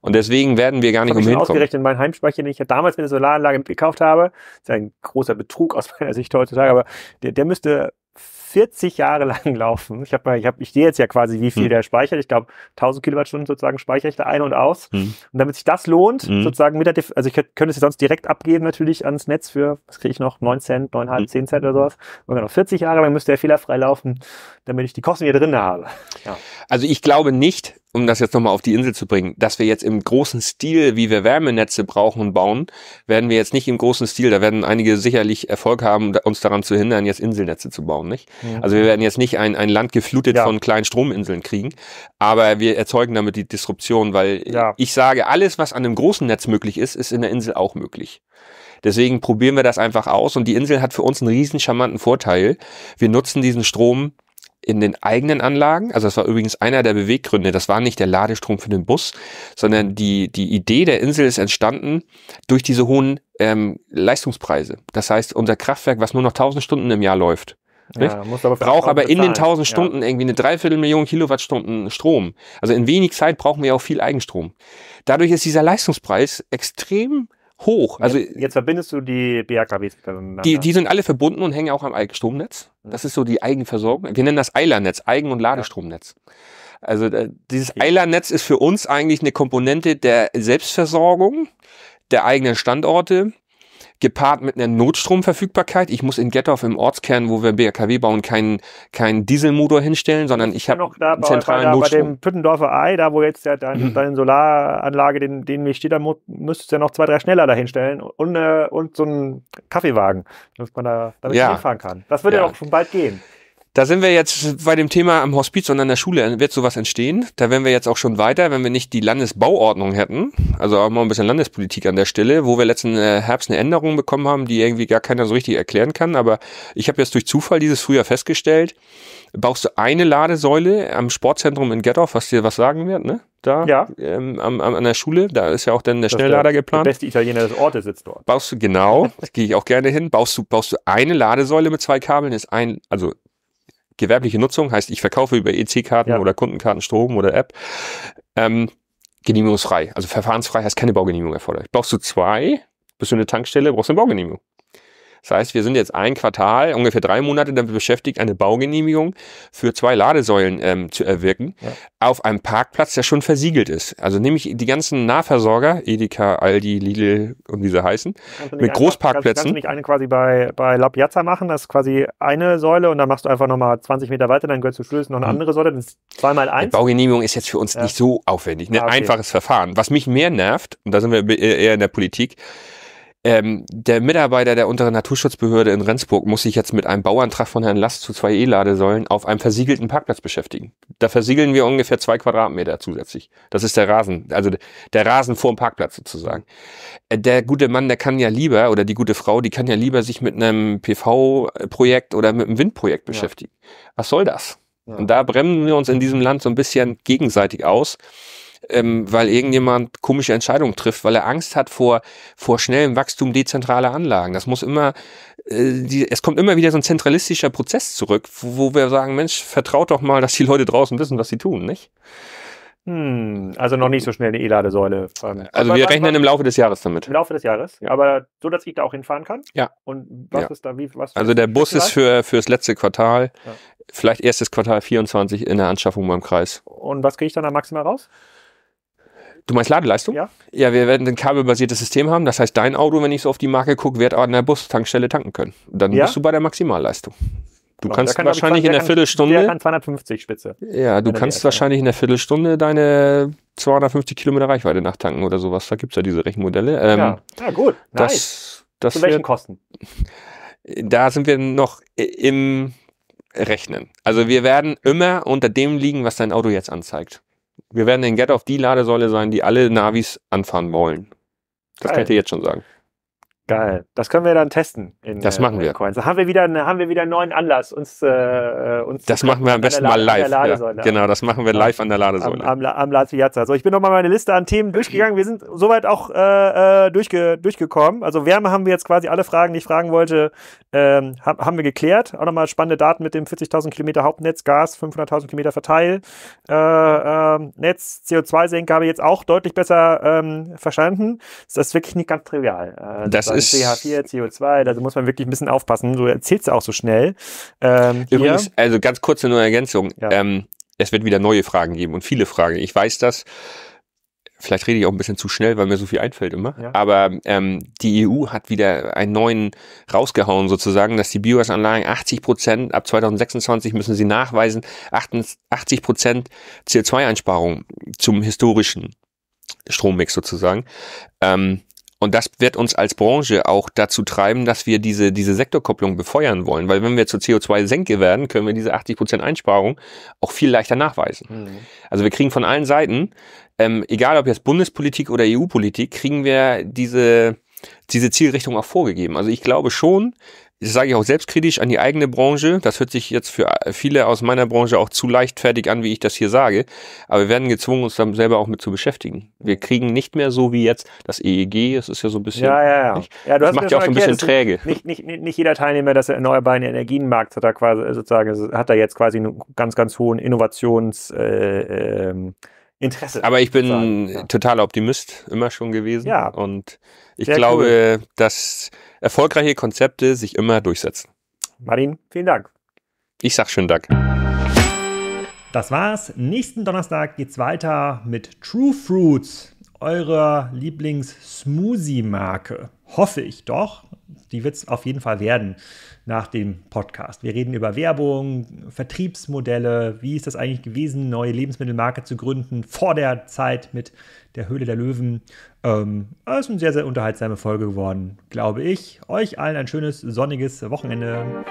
Und deswegen werden wir gar nicht umhin kommen. ausgerechnet mein Heimspeicher, den ich ja damals mit der Solaranlage gekauft habe, das ist ein großer Betrug aus meiner Sicht heutzutage, aber der, der müsste 40 Jahre [LAUGHS] lang laufen. Ich habe ich habe, ich sehe jetzt ja quasi, wie viel hm. der speichert. Ich glaube, 1000 Kilowattstunden sozusagen speichere ich da ein und aus. Hm. Und damit sich das lohnt, hm. sozusagen mit der, Dif also ich könnte, es ja sonst direkt abgeben natürlich ans Netz für, was kriege ich noch, 9 Cent, 9,5, 10 hm. Cent oder sowas. Und noch 40 Jahre lang müsste der fehlerfrei laufen, damit ich die Kosten hier drin habe. Ja. Also ich glaube nicht, um das jetzt nochmal auf die Insel zu bringen, dass wir jetzt im großen Stil, wie wir Wärmenetze brauchen und bauen, werden wir jetzt nicht im großen Stil, da werden einige sicherlich Erfolg haben, uns daran zu hindern, jetzt Inselnetze zu bauen, nicht? Mhm. Also wir werden jetzt nicht ein, ein Land geflutet ja. von kleinen Strominseln kriegen, aber wir erzeugen damit die Disruption, weil ja. ich sage, alles, was an einem großen Netz möglich ist, ist in der Insel auch möglich. Deswegen probieren wir das einfach aus und die Insel hat für uns einen riesen charmanten Vorteil. Wir nutzen diesen Strom in den eigenen Anlagen. Also das war übrigens einer der Beweggründe. Das war nicht der Ladestrom für den Bus, sondern mhm. die, die Idee der Insel ist entstanden durch diese hohen ähm, Leistungspreise. Das heißt, unser Kraftwerk, was nur noch 1000 Stunden im Jahr läuft, ja, muss aber braucht aber bezahlen. in den 1000 Stunden ja. irgendwie eine Dreiviertelmillion Kilowattstunden Strom. Also in wenig Zeit brauchen wir auch viel Eigenstrom. Dadurch ist dieser Leistungspreis extrem hoch. Also jetzt, jetzt verbindest du die BHKWs Die, die sind alle verbunden und hängen auch am Stromnetz. Mhm. Das ist so die Eigenversorgung. Wir nennen das Eilernetz, Eigen- und Ladestromnetz. Also äh, dieses Eilernetz ist für uns eigentlich eine Komponente der Selbstversorgung der eigenen Standorte gepaart mit einer Notstromverfügbarkeit. Ich muss in Gettorf im Ortskern, wo wir BKW bauen, keinen keinen Dieselmotor hinstellen, sondern ich habe einen zentralen bei, Notstrom. Bei dem Püttendorfer Ei, da wo jetzt ja deine, mhm. Solaranlage, den, den mich steht, da müsstest du ja noch zwei, drei Schneller da hinstellen und, äh, und so einen Kaffeewagen, damit man da damit ja. hinfahren kann. Das wird ja. ja auch schon bald gehen. Da sind wir jetzt bei dem Thema am Hospiz und an der Schule wird sowas entstehen. Da wären wir jetzt auch schon weiter, wenn wir nicht die Landesbauordnung hätten. Also auch mal ein bisschen Landespolitik an der Stelle, wo wir letzten äh, Herbst eine Änderung bekommen haben, die irgendwie gar keiner so richtig erklären kann. Aber ich habe jetzt durch Zufall dieses Frühjahr festgestellt, baust du eine Ladesäule am Sportzentrum in Gettorf, was dir was sagen wird, ne? Da ja. ähm, am, am, an der Schule, da ist ja auch dann der das Schnelllader der, geplant. Der beste Italiener des Ortes sitzt dort. Baust du genau, [LAUGHS] gehe ich auch gerne hin. Baust du baust du eine Ladesäule mit zwei Kabeln ist ein also gewerbliche Nutzung, heißt ich verkaufe über EC-Karten ja. oder Kundenkarten Strom oder App, ähm, genehmigungsfrei. Also verfahrensfrei heißt keine Baugenehmigung erforderlich. Brauchst du zwei, bist du eine Tankstelle, brauchst du eine Baugenehmigung. Das heißt, wir sind jetzt ein Quartal, ungefähr drei Monate damit beschäftigt, eine Baugenehmigung für zwei Ladesäulen ähm, zu erwirken ja. auf einem Parkplatz, der schon versiegelt ist. Also nämlich die ganzen Nahversorger, Edeka, Aldi, Lidl und wie sie heißen, mit Großparkplätzen. Kannst, kannst du nicht eine quasi bei, bei La Piazza machen, das ist quasi eine Säule und dann machst du einfach nochmal 20 Meter weiter, dann gehört zu Schlüssel noch eine mhm. andere Säule, dann ist zweimal eins. Die Baugenehmigung ist jetzt für uns ja. nicht so aufwendig, ein ne? Ah, okay. einfaches Verfahren. Was mich mehr nervt, und da sind wir eher in der Politik, ähm, der Mitarbeiter der unteren Naturschutzbehörde in Rendsburg muss sich jetzt mit einem Bauantrag von Herrn Last zu zwei E-Ladesäulen auf einem versiegelten Parkplatz beschäftigen. Da versiegeln wir ungefähr zwei Quadratmeter zusätzlich. Das ist der Rasen, also der Rasen vor dem Parkplatz sozusagen. Äh, der gute Mann, der kann ja lieber, oder die gute Frau, die kann ja lieber sich mit einem PV-Projekt oder mit einem Windprojekt beschäftigen. Ja. Was soll das? Ja. Und da bremsen wir uns in diesem Land so ein bisschen gegenseitig aus ähm, weil irgendjemand komische Entscheidungen trifft, weil er Angst hat vor, vor schnellem Wachstum dezentraler Anlagen. Das muss immer, äh, die, es kommt immer wieder so ein zentralistischer Prozess zurück, wo, wo wir sagen, Mensch, vertraut doch mal, dass die Leute draußen wissen, was sie tun, nicht? Hm, also noch nicht so schnell eine E-Ladesäule. Ähm, also wir rechnen im Laufe des Jahres damit. Im Laufe des Jahres, ja. aber so, dass ich da auch hinfahren kann. Ja. Und was ja. ist da wie was? Also der Bus ist für für das letzte Quartal, ja. vielleicht erstes Quartal 24 in der Anschaffung beim Kreis. Und was kriege ich dann da maximal raus? Du meinst Ladeleistung? Ja. Ja, wir werden ein kabelbasiertes System haben. Das heißt, dein Auto, wenn ich so auf die Marke gucke, wird an der Bustankstelle tanken können. Dann ja? bist du bei der Maximalleistung. Du genau. kannst kann, wahrscheinlich in der Viertelstunde. Der kann 250 Spitze. Ja, du kannst wahrscheinlich in der Viertelstunde deine 250 Kilometer Reichweite nachtanken oder sowas. Da gibt es ja diese Rechenmodelle. Ähm, ja. ja. gut. Das, das Zu welchen wird, Kosten? [LAUGHS] Da sind wir noch im Rechnen. Also wir werden immer unter dem liegen, was dein Auto jetzt anzeigt wir werden in Get auf die Ladesäule sein, die alle Navis anfahren wollen. Das Geil. kann ich dir jetzt schon sagen. Geil. Das können wir dann testen. In, das äh, machen wir. Coins. Dann haben wir wieder, haben wir wieder einen neuen Anlass, uns, äh, äh uns Das machen wir am besten mal live. Ja. Genau, das machen wir live an der Ladesäule. Am, am, am La So, ich bin nochmal meine Liste an Themen durchgegangen. Wir sind soweit auch äh, äh, durchge durchgekommen. Also Wärme haben wir jetzt quasi alle Fragen, die ich fragen wollte, ähm, haben wir geklärt. Auch nochmal spannende Daten mit dem 40.000 Kilometer Hauptnetz, Gas, 500.000 Kilometer Verteil, äh, äh, Netz, CO2-Senke habe ich jetzt auch deutlich besser ähm, verstanden. Das ist wirklich nicht ganz trivial. das, das ist CH4, CO2, da muss man wirklich ein bisschen aufpassen. Du erzählst auch so schnell. Ähm, Übrigens, hier. also ganz kurze nur Ergänzung. Ja. Ähm, es wird wieder neue Fragen geben und viele Fragen. Ich weiß das. Vielleicht rede ich auch ein bisschen zu schnell, weil mir so viel einfällt immer. Ja. Aber ähm, die EU hat wieder einen neuen rausgehauen, sozusagen, dass die Biogasanlagen 80 Prozent ab 2026 müssen sie nachweisen 80 Prozent CO2-Einsparung zum historischen Strommix sozusagen. Ähm, und das wird uns als Branche auch dazu treiben, dass wir diese, diese Sektorkopplung befeuern wollen. Weil wenn wir zur CO2-Senke werden, können wir diese 80% Prozent Einsparung auch viel leichter nachweisen. Mhm. Also wir kriegen von allen Seiten, ähm, egal ob jetzt Bundespolitik oder EU-Politik, kriegen wir diese, diese Zielrichtung auch vorgegeben. Also ich glaube schon, das sage ich auch selbstkritisch an die eigene Branche. Das hört sich jetzt für viele aus meiner Branche auch zu leichtfertig an, wie ich das hier sage. Aber wir werden gezwungen, uns dann selber auch mit zu beschäftigen. Wir kriegen nicht mehr so wie jetzt das EEG. Das ist ja so ein bisschen. Ja, ja, ja. Nicht? ja das macht ja auch so ein bisschen träge. Nicht, nicht, nicht, nicht jeder Teilnehmer des erneuerbaren Energienmarkts hat da quasi sozusagen, hat da jetzt quasi einen ganz, ganz hohen Innovations, äh, ähm, Interesse. Aber ich bin sagen. totaler Optimist immer schon gewesen. Ja. Und ich Sehr glaube, cool. dass erfolgreiche Konzepte sich immer durchsetzen. Marin, vielen Dank. Ich sag schönen Dank. Das war's. Nächsten Donnerstag geht's weiter mit True Fruits, eurer Lieblings-Smoothie-Marke. Hoffe ich doch. Die wird's auf jeden Fall werden nach dem Podcast. Wir reden über Werbung, Vertriebsmodelle, wie ist das eigentlich gewesen, neue Lebensmittelmarke zu gründen, vor der Zeit mit der Höhle der Löwen. Ähm, es ist eine sehr, sehr unterhaltsame Folge geworden, glaube ich. Euch allen ein schönes, sonniges Wochenende.